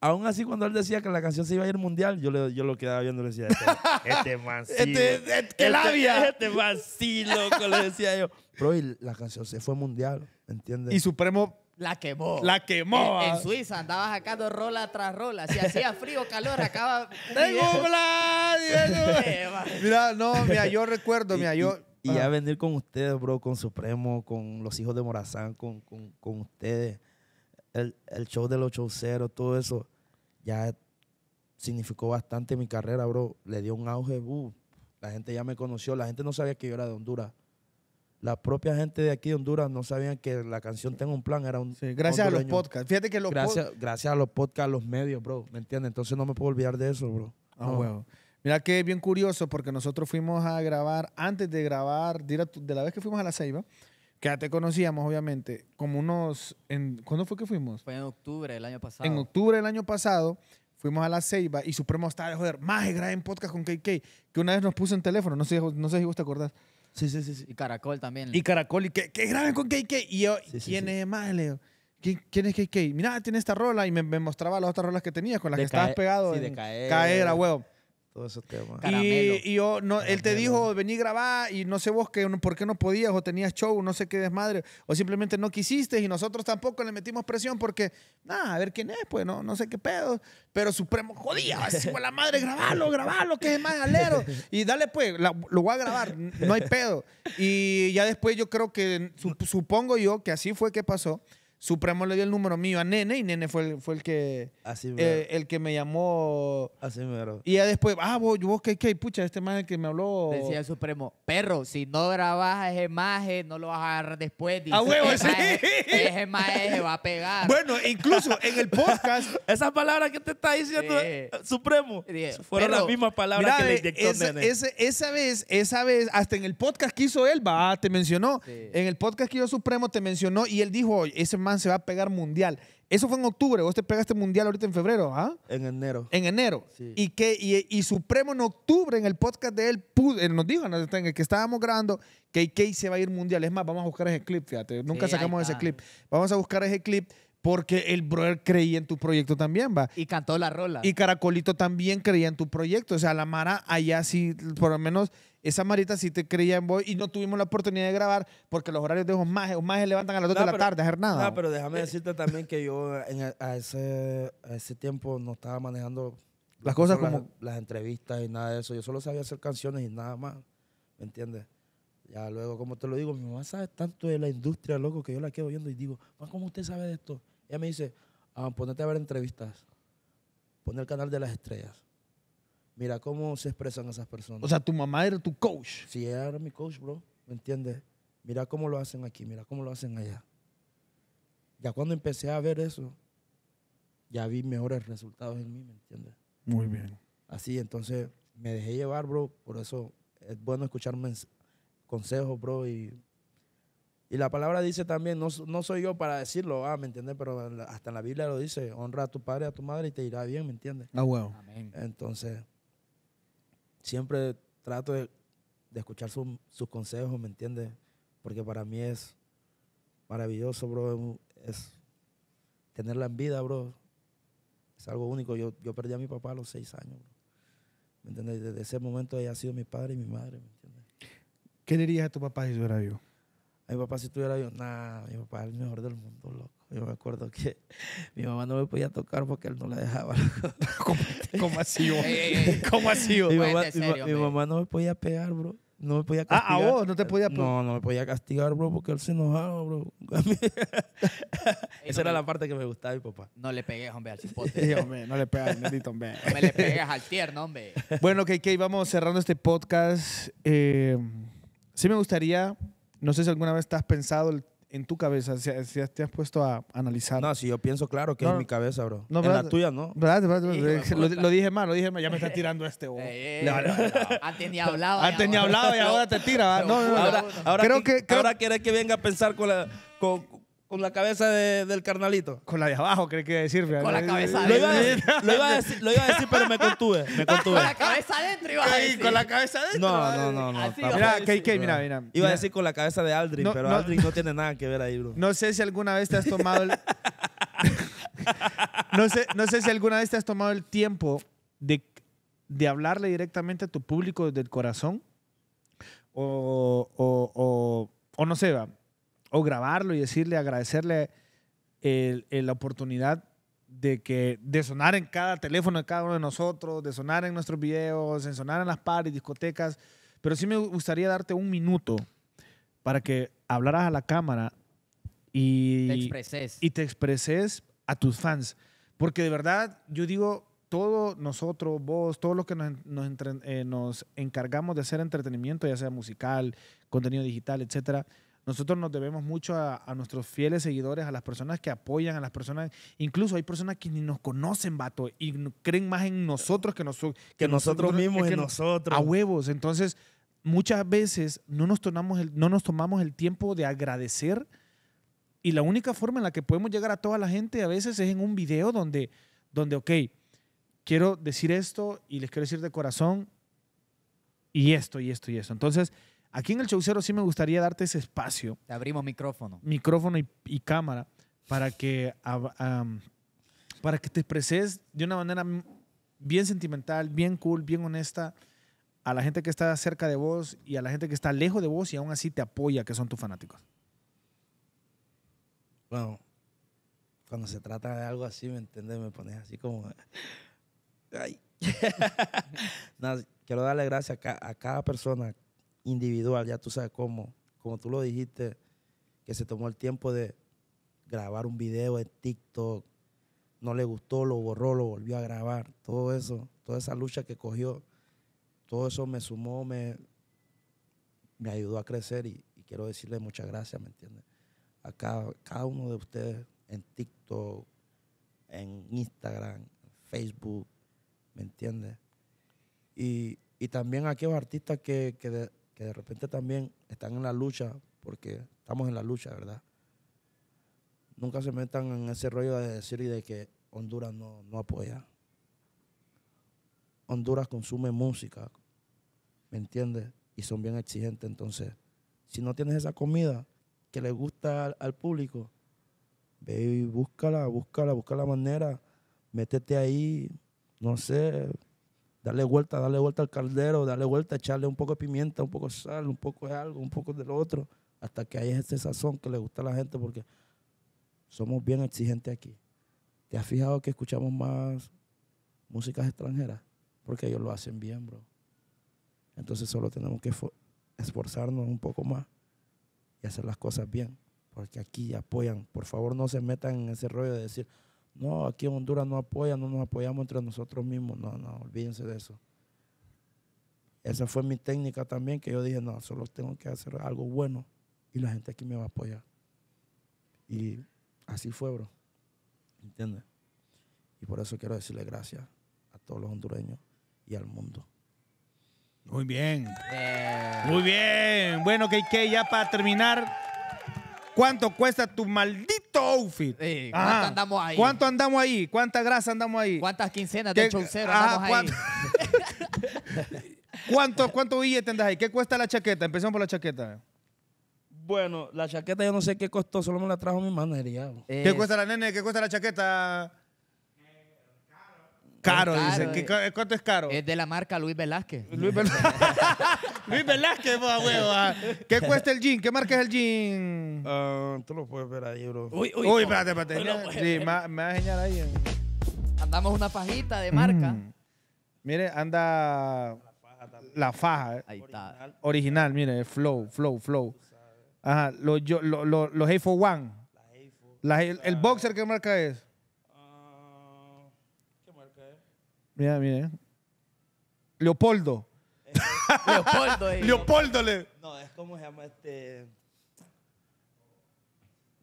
Aún así, cuando él decía que la canción se iba a ir mundial, yo, le, yo lo quedaba viendo y le decía, este, este man Este, ¡Qué labia! Este, este mancillo, loco, le decía yo. Pero y la canción se fue mundial, ¿entiendes? Y Supremo la quemó. La quemó. En, ah. Suiza andaba sacando rola tras rola. Si hacía frío calor, acaba. mira, no, mira, yo recuerdo, mira, yo. Y, ya ah. venir con ustedes, bro, con Supremo, con los hijos de Morazán, con, con, ustedes, el, show de los Choceros, todo eso, ya significó bastante mi carrera, bro. Le dio un auge, uh, la gente ya me conoció, la gente no sabía que yo era de Honduras la propia gente de aquí de Honduras no sabían que la canción Tengo un Plan era un. gracias a los podcasts. Fíjate que los gracias, gracias a los podcasts, los medios, bro. ¿Me entiendes? Entonces no me puedo olvidar de eso, bro. Ah, Mira que es bien curioso porque nosotros fuimos a grabar, antes de grabar, de la vez que fuimos a La Ceiba, que ya te conocíamos, obviamente, como unos. En, ¿Cuándo fue que fuimos? Fue en octubre del año pasado. En octubre del año pasado. Fuimos a la Ceiba y Supremo estaba de joder, más grande en podcast con KK, que una vez nos puso en teléfono, no sé, no sé si vos te acordás. Sí, sí, sí, Y Caracol también. Y Caracol, y que, que graben con KK. Y yo, ¿quién es más? Le ¿quién, es KK? Mirá, tiene esta rola. Y me, mostraba las otras rolas que tenía con las que estabas pegado. Sí, de caer. Caer a huevo. Y, yo, no, él te dijo, vení a grabar y no sé vos que, por qué no podías o tenías show, no sé qué desmadre, o simplemente no quisiste y nosotros tampoco le metimos presión porque, nada, a ver quién es, pues no, no sé qué pedo, pero Supremo jodía, así la madre, grabalo, grabalo, que es más alero y dale pues, lo voy a grabar, no hay pedo. Y ya después yo creo que, supongo yo que así fue que pasó. Supremo le dio el número mío a Nene y Nene fue el, fue el que eh, el que me llamó. Y ya después, ah, vos, vos qué, qué, pucha, este maje que me habló. Decía el Supremo, perro, si no grabas ese maje, no lo vas a agarrar después. Dice, a ah, huevo, ese sí. maje se va a pegar. Bueno, incluso en el podcast. Esas palabras que te está diciendo eh, Supremo fueron las mismas palabras que le eh, inyectó esa, Nene. Esa, esa vez, esa vez, hasta en el podcast que hizo él, va, te mencionó. En el podcast que hizo Supremo te mencionó y él dijo, ese maje se va a pegar mundial. Eso fue en octubre, vos te pegaste mundial ahorita en febrero, ¿ah? En enero. En enero. Y, que, Supremo en octubre, en el podcast de él, nos dijo, en el que estábamos grabando, que Ikei se va a ir mundial. Es más, vamos a buscar ese clip, fíjate. Nunca sacamos ese clip. Vamos a buscar ese clip porque el brother creía en tu proyecto también, va. Y cantó la rola. Y Caracolito también creía en tu proyecto. O sea, la Mara allá sí, por lo menos esa Marita sí te creía en vos y no tuvimos la oportunidad de grabar porque los horarios de esos majes, levantan a las 2 de la tarde a hacer nada. No, pero déjame decirte también que yo a, ese, ese tiempo no estaba manejando las cosas como las entrevistas y nada de eso. Yo solo sabía hacer canciones y nada más. ¿Me entiendes? Ya luego, como te lo digo, mi mamá sabe tanto de la industria, loco, que yo la quedo viendo y digo, ¿cómo usted sabe de esto? Ella me dice, ah, ponete a ver entrevistas, pon el canal de las estrellas. Mira cómo se expresan esas personas. O sea, tu mamá era tu coach. Sí, ella era mi coach, bro, ¿me entiendes? Mira cómo lo hacen aquí, mira cómo lo hacen allá. Ya cuando empecé a ver eso, ya vi mejores resultados en mí, ¿me entiendes? Muy bien. Así, entonces me dejé llevar, bro, por eso es bueno escucharme consejos, bro. Y, y la palabra dice también, no, soy yo para decirlo, ah, ¿me entiendes? Pero hasta en la Biblia lo dice, honra a tu padre a tu madre y te irá bien, ¿me entiendes? Ah, bueno. Entonces, siempre trato de, escuchar sus consejos, ¿me entiendes? Porque para mí es maravilloso, bro. Es tenerla en vida, bro. Es algo único. Yo, yo perdí a mi papá a los seis años, bro. ¿Me entiendes? Desde ese momento ella ha sido mi padre y mi madre. ¿Qué dirías a tu papá si estuviera yo? A mi papá si tuviera yo, nada, mi papá es el mejor del mundo, loco. Yo me acuerdo que mi mamá no me podía tocar porque él no la dejaba. ¿Cómo, ¿Cómo, así, ¿Cómo así, Mi, mamá, mi, mamá no me podía pegar, bro no me podía castigar. Ah, a vos, no te podía pues? No, no me podía castigar, bro, porque él se enojaba, bro. Esa era la parte que me gustaba de mi papá. No le pegues, hombre, al chipote. no le pegas al hombre. No me le pegues al tierno, hombre. Bueno, KK, vamos cerrando este podcast. Eh, sí me gustaría, no sé si alguna vez te has pensado en tu cabeza, si, te has puesto a analizar. No, si yo pienso, claro, que es en mi cabeza, bro. No, en la tuya, ¿no? Lo, dije mal, lo dije mal, ya me está tirando este. Oh. antes ni hablaba. Antes ni hablaba y ahora te tira. ahora, ahora, creo que, ahora quiere que venga a pensar con la... Con la cabeza de, del carnalito. Con la de abajo, creo que iba a decir. Con la cabeza Lo iba a decir, lo iba a decir, pero me contuve. con la cabeza adentro iba a Con la cabeza adentro. No, no, no. no mira, KK, mira, mira. Iba a decir con la cabeza de Aldrin, pero Aldrin no tiene nada que ver ahí, bro. No sé si alguna vez te has tomado el... no, sé, no sé si alguna vez te has tomado el tiempo de, de hablarle directamente a tu público desde el corazón o, o, o, o no sé, va o grabarlo y decirle, agradecerle la oportunidad de que de sonar en cada teléfono de cada uno de nosotros, de sonar en nuestros videos, de sonar en las y discotecas, pero sí me gustaría darte un minuto para que hablaras a la cámara y te expreses, y te expreses a tus fans, porque de verdad yo digo todos nosotros, vos, todos los que nos, eh, nos encargamos de hacer entretenimiento, ya sea musical, contenido digital, etcétera, nosotros nos debemos mucho a, nuestros fieles seguidores, a las personas que apoyan, a las personas, incluso hay personas que ni nos conocen, vato, y creen más en nosotros que, nosotros, mismos, que nosotros. A huevos. Entonces, muchas veces no nos, tomamos el, no nos tomamos el tiempo de agradecer y la única forma en la que podemos llegar a toda la gente a veces es en un video donde, donde ok, quiero decir esto y les quiero decir de corazón y esto y esto y esto. Entonces, Aquí en el Chaucero sí me gustaría darte ese espacio. Te abrimos micrófono. Micrófono y, cámara para que, para que te expreses de una manera bien sentimental, bien cool, bien honesta a la gente que está cerca de vos y a la gente que está lejos de vos y aún así te apoya, que son tus fanáticos. Bueno, cuando se trata de algo así, ¿me entiendes? Me pones así como... Ay. quiero darle gracias a, a cada persona individual, ya tú sabes cómo, como tú lo dijiste, que se tomó el tiempo de grabar un video en TikTok, no le gustó, lo borró, lo volvió a grabar, todo eso, toda esa lucha que cogió, todo eso me sumó, me, me ayudó a crecer y, quiero decirle muchas gracias, ¿me entiendes? A cada, uno de ustedes en TikTok, en Instagram, Facebook, ¿me entiendes? Y, también a aquellos artistas que, que de repente también están en la lucha, porque estamos en la lucha, ¿verdad? Nunca se metan en ese rollo de decir y de que Honduras no, apoya. Honduras consume música, ¿me entiendes? Y son bien exigentes, entonces, si no tienes esa comida que le gusta al, público, ve y búscala, búscala, busca la manera, métete ahí, no sé, darle vuelta, darle vuelta al caldero, darle vuelta, echarle un poco de pimienta, un poco de sal, un poco de algo, un poco de lo otro, hasta que haya ese sazón que le gusta a la gente porque somos bien exigentes aquí. ¿Te has fijado que escuchamos más músicas extranjeras? Porque ellos lo hacen bien, bro. Entonces solo tenemos que esforzarnos un poco más y hacer las cosas bien, porque aquí apoyan. Por favor, no se metan en ese rollo de decir, no, aquí en Honduras no apoya, no nos apoyamos entre nosotros mismos. No, no, olvídense de eso. Esa fue mi técnica también, que yo dije, no, solo tengo que hacer algo bueno y la gente aquí me va a apoyar. Y así fue, bro. ¿Entiendes? Y por eso quiero decirle gracias a todos los hondureños y al mundo. Muy bien. Muy bien. Bueno, que ya para terminar, ¿cuánto cuesta tu maldita outfit. ¿cuánto andamos ahí? ¿Cuánto ¿Cuánta grasa andamos ahí? ¿Cuántas quincenas de ¿Qué- andamos ahí? ¿Cuánto, cuánto billete andas ahí? ¿Qué cuesta la chaqueta? Empezamos por la chaqueta. Bueno, la chaqueta yo no sé qué costó, solo me la trajo mi manager. ¿Qué cuesta la nene? ¿Qué cuesta la chaqueta? Caro, caro eh. ¿Cuánto es caro? Es de la marca Luis Velázquez. Luis, Velázquez. Luis Velázquez, ¿Qué cuesta el jean? ¿Qué marca es el jean? Ah, tú lo puedes ver ahí, bro. Uy, uy, uy espérate, espérate. Eh, sí, eh. me, me va a enseñar ahí. Andamos una pajita de marca. Mm. Mire, anda la faja. Ahí está. Original, mire, flow, flow, flow. Ajá, los, los, los, A4 One. La, el boxer, ¿qué marca es? Mira, mira. Leopoldo. Eh. Leopoldo. eh. eh. Leopoldo le. No, es como se llama este.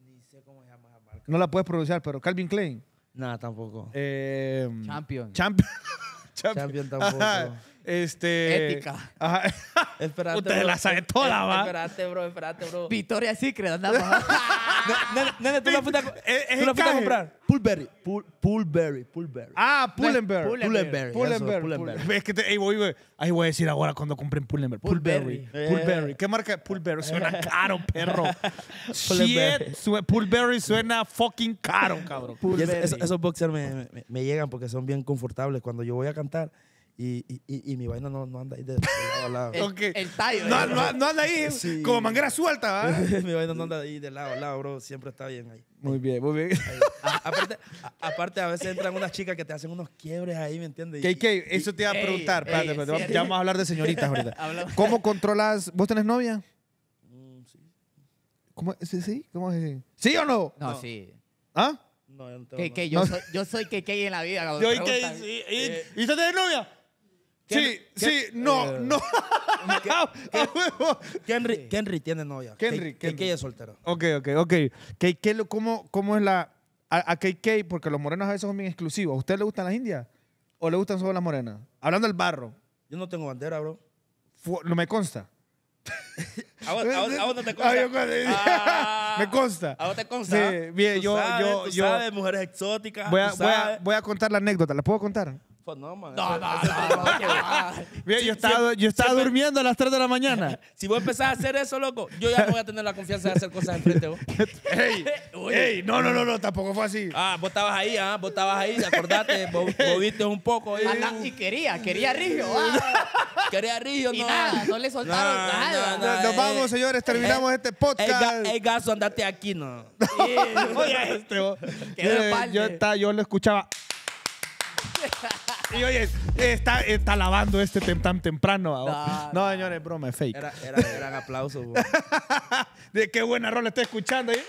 Ni sé cómo se llama esa marca. No la puedes pronunciar, pero Calvin Klein. Nada, tampoco. Eh, Champion. Champion. Champion tampoco. Este. Ética. Ajá. Esperate. la sabe toda, va. Esperate, bro, esperate, bro. Victoria Secret, andamos. nene, tú la fuiste Es, tú comprar. Pulberry. Pulberry. Pulberry. Ah, Pullenberry. Pullenberry. Pullenberry. Es que te, ahí, voy, voy a decir ahora cuando compren Pullenberry. Pulberry. Pulberry. Eh. ¿Qué marca? Pulberry. Suena caro, perro. Shit. Pulberry suena fucking caro, cabrón. Esos boxers me llegan porque son bien confortables. Cuando yo voy a cantar y, y, y, y mi vaina no, no anda ahí de, lado a lado. el, okay. No, no, no, anda ahí como manguera suelta, ¿verdad? mi vaina no anda ahí de lado a lado, bro. Siempre está bien ahí. Muy bien, muy bien. aparte, a, aparte, a veces entran unas chicas que te hacen unos quiebres ahí, ¿me entiendes? KK, eso te iba a preguntar. ya vamos a hablar de señoritas ahorita. ¿Cómo controlas? ¿Vos tenés novia? Mm, ¿Cómo? ¿Sí? sí? sí ¿Sí o no? No, sí. ¿Ah? No, yo no tengo que, yo, soy, yo soy que en la vida. Yo y que... Eh, ¿Y, ¿y novia? Sí, sí, no, eh, no. Henry, ah, Henry tiene novia. Henry, KK es soltero. Ok, ok, ok. ¿cómo, cómo es la...? A, KK, porque los morenos a veces son bien exclusivos. ¿A usted le gustan las indias? ¿O le gustan solo las morenas? Hablando del barro. Yo no tengo bandera, bro. no me consta. ¿A vos, no te consta? Ah. me consta. ¿A vos te consta? Sí, bien, yo, sabes, yo, yo, sabes, mujeres exóticas. Voy a, voy a, contar la anécdota. ¿La puedo contar? Pues no, No, no, no. yo estaba, yo estaba durmiendo a las 3 de la mañana. Si vos empezás a hacer eso, loco, yo ya no voy a tener la confianza de hacer cosas enfrente vos. ¡Ey! ¡Ey! No, no, no, no, tampoco fue así. Ah, vos estabas ahí, ah, vos estabas ahí, acordate, vos, viste un poco. y quería, quería Rigio. Ah. Quería Rigio, no. nada, no le soltaron nada. no, Nos eh. vamos, señores, eh, terminamos este podcast. Ey, Gaso, andate aquí, no. Oye, este eh, yo, yo lo escuchaba. Y oye, está, está lavando este tan temprano. No, no, señores, broma, es fake. Era, era, gran aplauso de qué buena rola estoy escuchando ¿eh?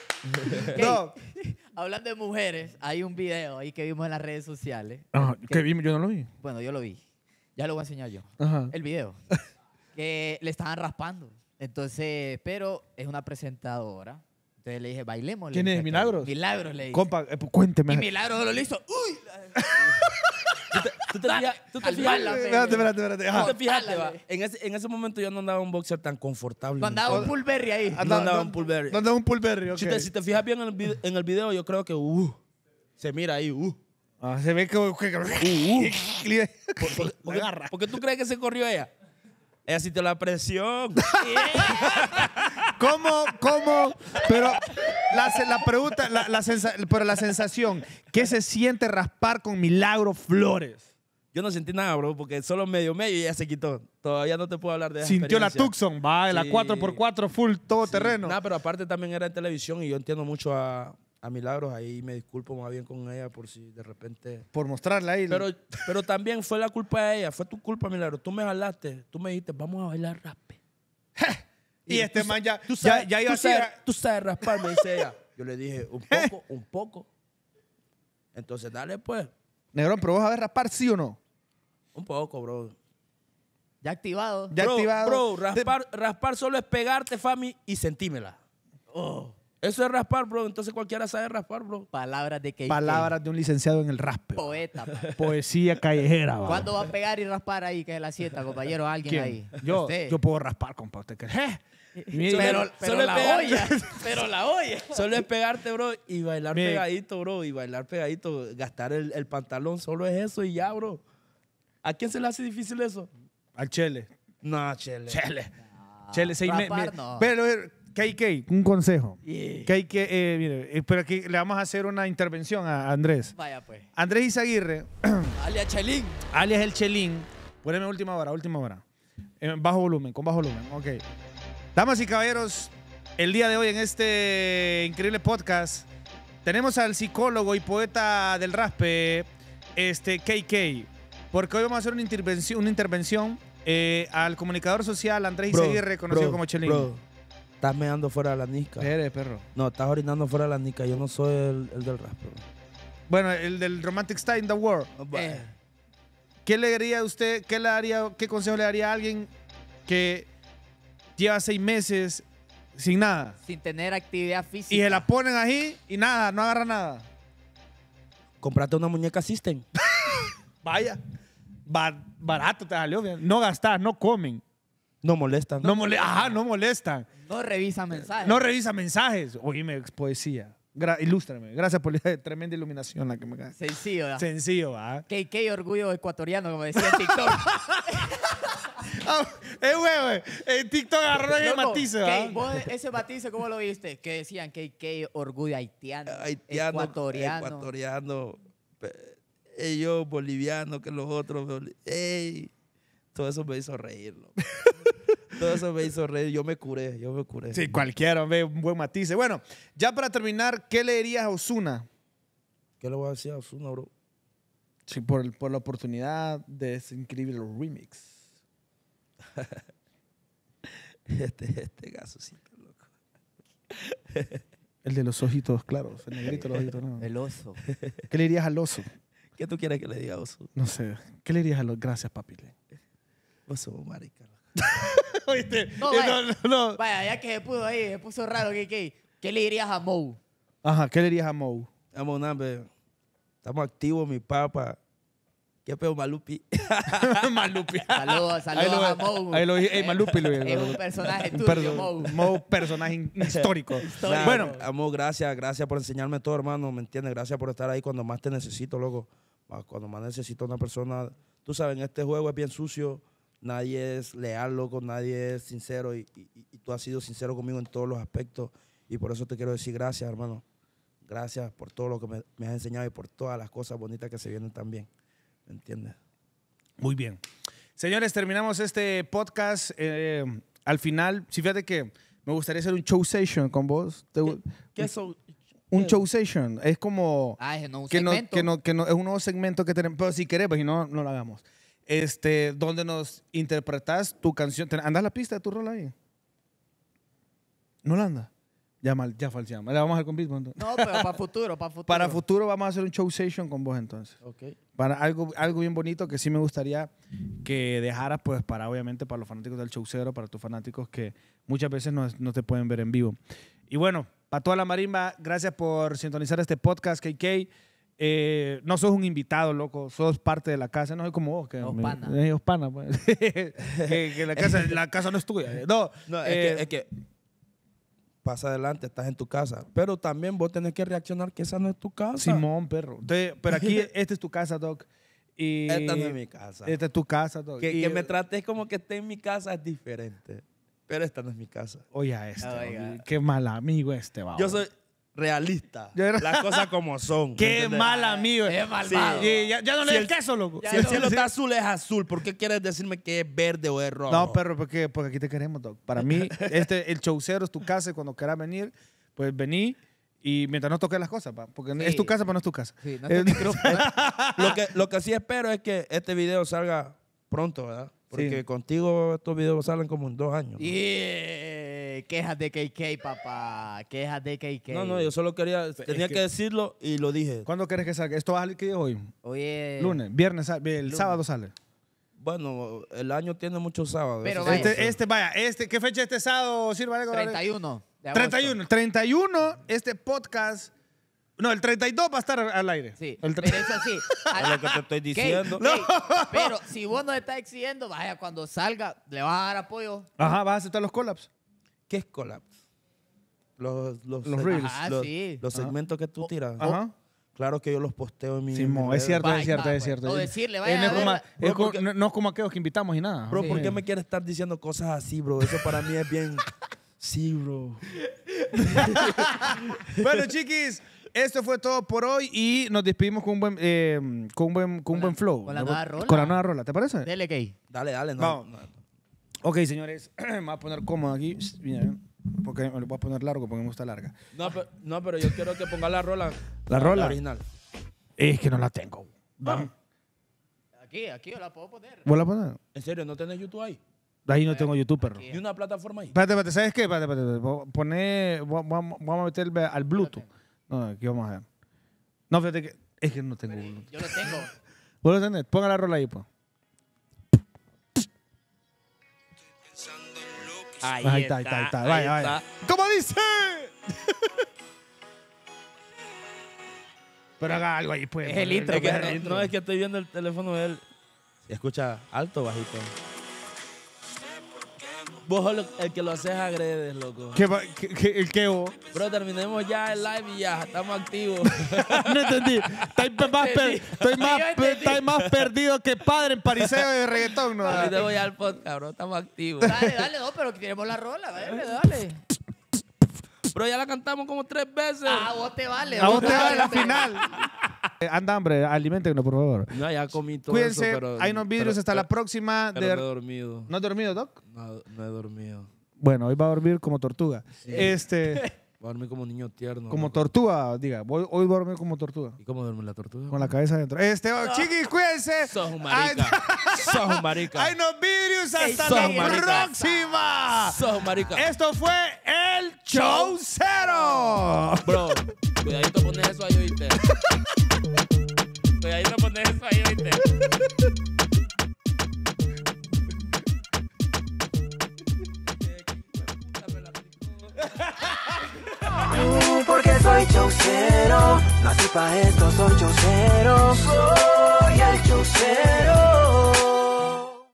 ahí. Hablando de mujeres, hay un video ahí que vimos en las redes sociales. Ah, que, vimos? Yo no lo vi. Bueno, yo lo vi. Ya lo voy a enseñar yo. El video. que le estaban raspando. Entonces, pero es una presentadora entonces le dije, bailemos. ¿Quién es? ¿Milagros? Milagros le dije. Compa, eh, pues, cuénteme. Y Milagros lo hizo, ¡uy! Tú te, fijas, fijaste, Espérate, espérate, te fijaste, va. En ese, en ese momento yo no andaba un boxer tan confortable. No andaba un pulberry ahí. No andaba un pulberry. No andaba un Si, te, si te fijas bien en el, en el video, yo creo que uh, se mira ahí, uh. Ah, se ve que... Por- qué tú crees que se corrió ella? Ella sintió la presión. ¿Cómo, cómo? Pero la, pregunta, la, pero la sensación, ¿qué se siente raspar con Milagro Flores? Yo no sentí nada, bro, porque solo medio medio y ya se quitó. Todavía no te puedo hablar de eso. Sintió la Tucson, va, la 4x4 full todo terreno. Nada, pero aparte también era en televisión y yo entiendo mucho a, a Milagros. Ahí me disculpo más bien con ella por si de repente... Por mostrarla ahí. Pero, también fue la culpa de ella, fue tu culpa, Milagro, Tú me jalaste, tú me dijiste, vamos a bailar rap. Y, este man ya, tú iba a ser. tú sabes raspar, me dice ella. Yo le dije, un poco, un poco. Entonces, dale pues. Negrón, pero a ver raspar, ¿sí o no? Un poco, bro. Ya activado. Ya activado. Bro, raspar, raspar solo es pegarte, Fami, y sentímela. Oh. Eso es raspar, bro. Entonces cualquiera sabe raspar, bro. Palabras de que Palabras de un licenciado en el raspe. Poeta. Poesía callejera. bro. ¿Cuándo va a pegar y raspar ahí que es la sieta, compañero? Alguien ahí. Yo, yo puedo raspar, compa. ¿Usted cree? ¿Eh? Pero, la pegarte. Pero la olla. Solo es pegarte, bro, y bailar pegadito, bro. Y bailar pegadito, gastar el, pantalón, solo es eso y ya, bro. ¿A quién se le hace difícil eso? Al chele. No, chele. Chele. Chele, seis meses. Pero KK, un consejo. KK, eh, mire, eh, pero aquí le vamos a hacer una intervención a Andrés. Vaya pues. Andrés Izaguirre. alias Chelín. Alias el Chelín. Poneme última hora, última hora. En eh, bajo volumen, con bajo volumen. Ok. Damas y caballeros, el día de hoy en este increíble podcast tenemos al psicólogo y poeta del raspe, este KK. Porque hoy vamos a hacer una intervención, una intervención eh, al comunicador social Andrés Izaguirre, conocido como Chelín estás meando fuera de la nica. Eres, perro. No, estás orinando fuera de la nica. Yo no soy el, del rap. Bueno, el del Romantic Style in the World. Eh. ¿Qué le daría a usted, qué, le daría, qué consejo le daría a alguien que lleva seis meses sin nada? Sin tener actividad física. Y se la ponen ahí y nada, no agarra nada. Comprate una muñeca System. Vaya, barato te salió. No gastas, no comen. No molestan. No, Ajá, no molestan. No revisa mensajes. No revisa mensajes. Oíme, poesía. ilústrame. Gracias por la tremenda iluminación la que me da. Sencillo, ¿verdad? Sencillo, ¿ah? Qué, orgullo ecuatoriano, como decía TikTok. Es ah, eh, En eh, eh, TikTok agarró el matiz. ese matiz, ¿cómo lo viste? Que decían que qué orgullo haitiano, haitiano ecuatoriano. Ecuatoriano. Ellos boliviano que los otros. Ey, todo eso me hizo reír, Todo eso me hizo reír. Yo me curé, yo me curé. Sí, cualquiera, hombre, un buen matiz. Bueno, ya para terminar, ¿qué le dirías a Osuna? ¿Qué le voy a decir a Osuna, bro? Sí, por, por la oportunidad de ese increíble remix. este, este gasocito, loco. El de los ojitos claros, el negrito los ojitos No. El oso. ¿Qué le dirías al oso? ¿Qué tú quieres que le diga a Osuna? No sé. ¿Qué le dirías al oso? Gracias, papi marica. ¿Oíste? No, eh, vaya, no, no, Vaya, ya que se puso ahí, se puso raro, que ¿Qué le dirías a Mou? Ajá, ¿qué le dirías a Mou? estamos activos, mi papa. ¿Qué pedo, Malupi? Malupi. Saludos, saludos a Mou. Ahí lo Malupi lo Es un personaje tuyo, perso personaje histórico. Bueno. Mou, gracias, gracias por enseñarme todo, hermano, ¿me entiendes? Gracias por estar ahí cuando más te necesito, loco. Cuando más necesito una persona. Tú sabes, en este juego es bien sucio nadie es leal, loco, nadie es sincero y, tú has sido sincero conmigo en todos los aspectos y por eso te quiero decir gracias, hermano. Gracias por todo lo que me, has enseñado y por todas las cosas bonitas que se vienen también. ¿Me entiendes? Muy bien. Señores, terminamos este podcast. Eh, al final, si fíjate que me gustaría hacer un show session con vos. ¿Qué, es un show session. Es como. Ah, es un que, no, que, no, es un nuevo segmento que tenemos. Pero si querés, pues no, no lo hagamos este, donde nos interpretas tu canción. ¿Andas la pista de tu rol ahí? No la anda. Ya mal, ya falseamos. vamos a hacer con No, pero para futuro, para futuro. Para futuro vamos a hacer un show session con vos entonces. Ok. Para algo, algo bien bonito que sí me gustaría que dejaras, pues para obviamente para los fanáticos del show cero, para tus fanáticos que muchas veces no, no te pueden ver en vivo. Y bueno, para toda la marimba, gracias por sintonizar este podcast, KK. Eh, no sos un invitado, loco, sos parte de la casa, no soy como vos, oh, que eh, pana. pues. que, la, casa, no es tuya. No, eh, es, que, pasa adelante, estás en tu casa, pero también vos tenés que reaccionar que esa no es tu casa. Simón, perro. pero aquí, esta es tu casa, Doc. Y esta no es mi casa. Esta es tu casa, Doc. Que, me trates como que esté en mi casa es diferente, pero esta no es mi casa. Oye, este, ah, qué mal amigo este, va. Yo soy realista. Las cosas como son. Qué mal amigo. Ya, no le si el, queso loco. Si el cielo está azul, es azul. ¿Por qué quieres decirme que es verde o es rojo? No, perro, porque, porque aquí te queremos, Para mí, este, el showcero es tu casa cuando quieras venir, pues vení. Y mientras no toques las cosas, porque es tu casa, pero no es tu casa. lo, que, lo que sí espero es que este video salga pronto, ¿verdad? Porque contigo estos videos salen como en dos años. Y Quejas de KK, papá. Quejas de KK. No, no, yo solo quería, tenía que, decirlo y lo dije. ¿Cuándo quieres que salga? ¿Esto va a salir hoy? Hoy Lunes, viernes, el sábado sale. Bueno, el año tiene muchos sábados. Este, este, vaya, este, ¿qué fecha este sábado sirva? 31. 31, 31, este podcast no, el 32 va a estar al aire. Sí, El pero eso sí. Es lo que te estoy diciendo. Pero si vos nos estás exigiendo, vaya, cuando salga, le vas a dar apoyo. Ajá, vas a aceptar los collabs. ¿Qué es collabs? Los, los, Los reels. Ah, los, segmentos que tú oh, tiras. Ajá. Claro que yo los posteo en mi. Sí, es cierto, es cierto, es pues, cierto. No decirle, vaya, no, es como, es como aquellos que invitamos y nada. Bro, ¿por qué me quieres estar diciendo cosas así, bro? Eso para mí es bien. Sí, bro. Bueno, chiquis, esto fue todo por hoy y nos despedimos con un buen, eh, con un con un buen flow. Con la nueva rola. Con la nueva rola, ¿te parece? Dale, Key. Dale, dale. No, Vamos. Ok, señores, me voy a poner cómodo aquí. ¿eh? porque me lo voy a poner largo porque me gusta larga. No, pero, no, pero yo quiero que ponga la rola. ¿La rola? original. Es que no la tengo. Ah. Aquí, aquí yo la puedo poner. ¿Vos la poner? ¿En serio? ¿No tenés YouTube ahí? Ahí no tengo eh, YouTube, perro. ¿Y una plataforma ahí? Espérate, ¿sabes qué? párate párate vamos, a meter al Bluetooth. No, aquí vamos a ver. No, fíjate que. Es que no tengo. uno. yo lo tengo. Vuelvo a tener. Ponga la rola ahí, pues. Ahí, está, ahí está, ahí está. Vaya. ¿Cómo dice? Pero haga algo ahí, pues. Es el intro, es pues, el no, no, es que estoy viendo el teléfono de él. Escucha alto o bajito. Vos el que lo haces agredes, loco. ¿Qué, vos? Bro, terminemos ya el live y ya, estamos activos. No entendí. Estoy más, más, perdido que padre en pariseo de reggaetón. ¿no? Ahorita voy al podcast, bro, estamos activos. Dale, dale, no, pero que tenemos la rola, dale, dale. Bro, ya la cantamos como tres veces. A vos te vale. A vos te vale la final. Eh, anda, hombre, alimentenlo, por favor. No, ya comí todo eso, pero, hay unos vidrios hasta la próxima. de... no he dormido. ¿No has dormido, Doc? No, he dormido. Bueno, hoy va a dormir como tortuga. Este... dormir como niño tierno. Como tortuga, diga. hoy voy a dormir como tortuga. ¿Y cómo duerme la tortuga? Con la cabeza adentro. Este, oh, chiquis, cuídense. Sos un marica. Sos un marica. Ay, no virus. Hasta la próxima. Sos un marica. Esto fue el show cero. Bro, cuidadito pones eso ahí, oíste. cuidadito pones eso ahí, oíste. eso porque soy chocero nací pa' esto, soy chocero, Soy el chocero.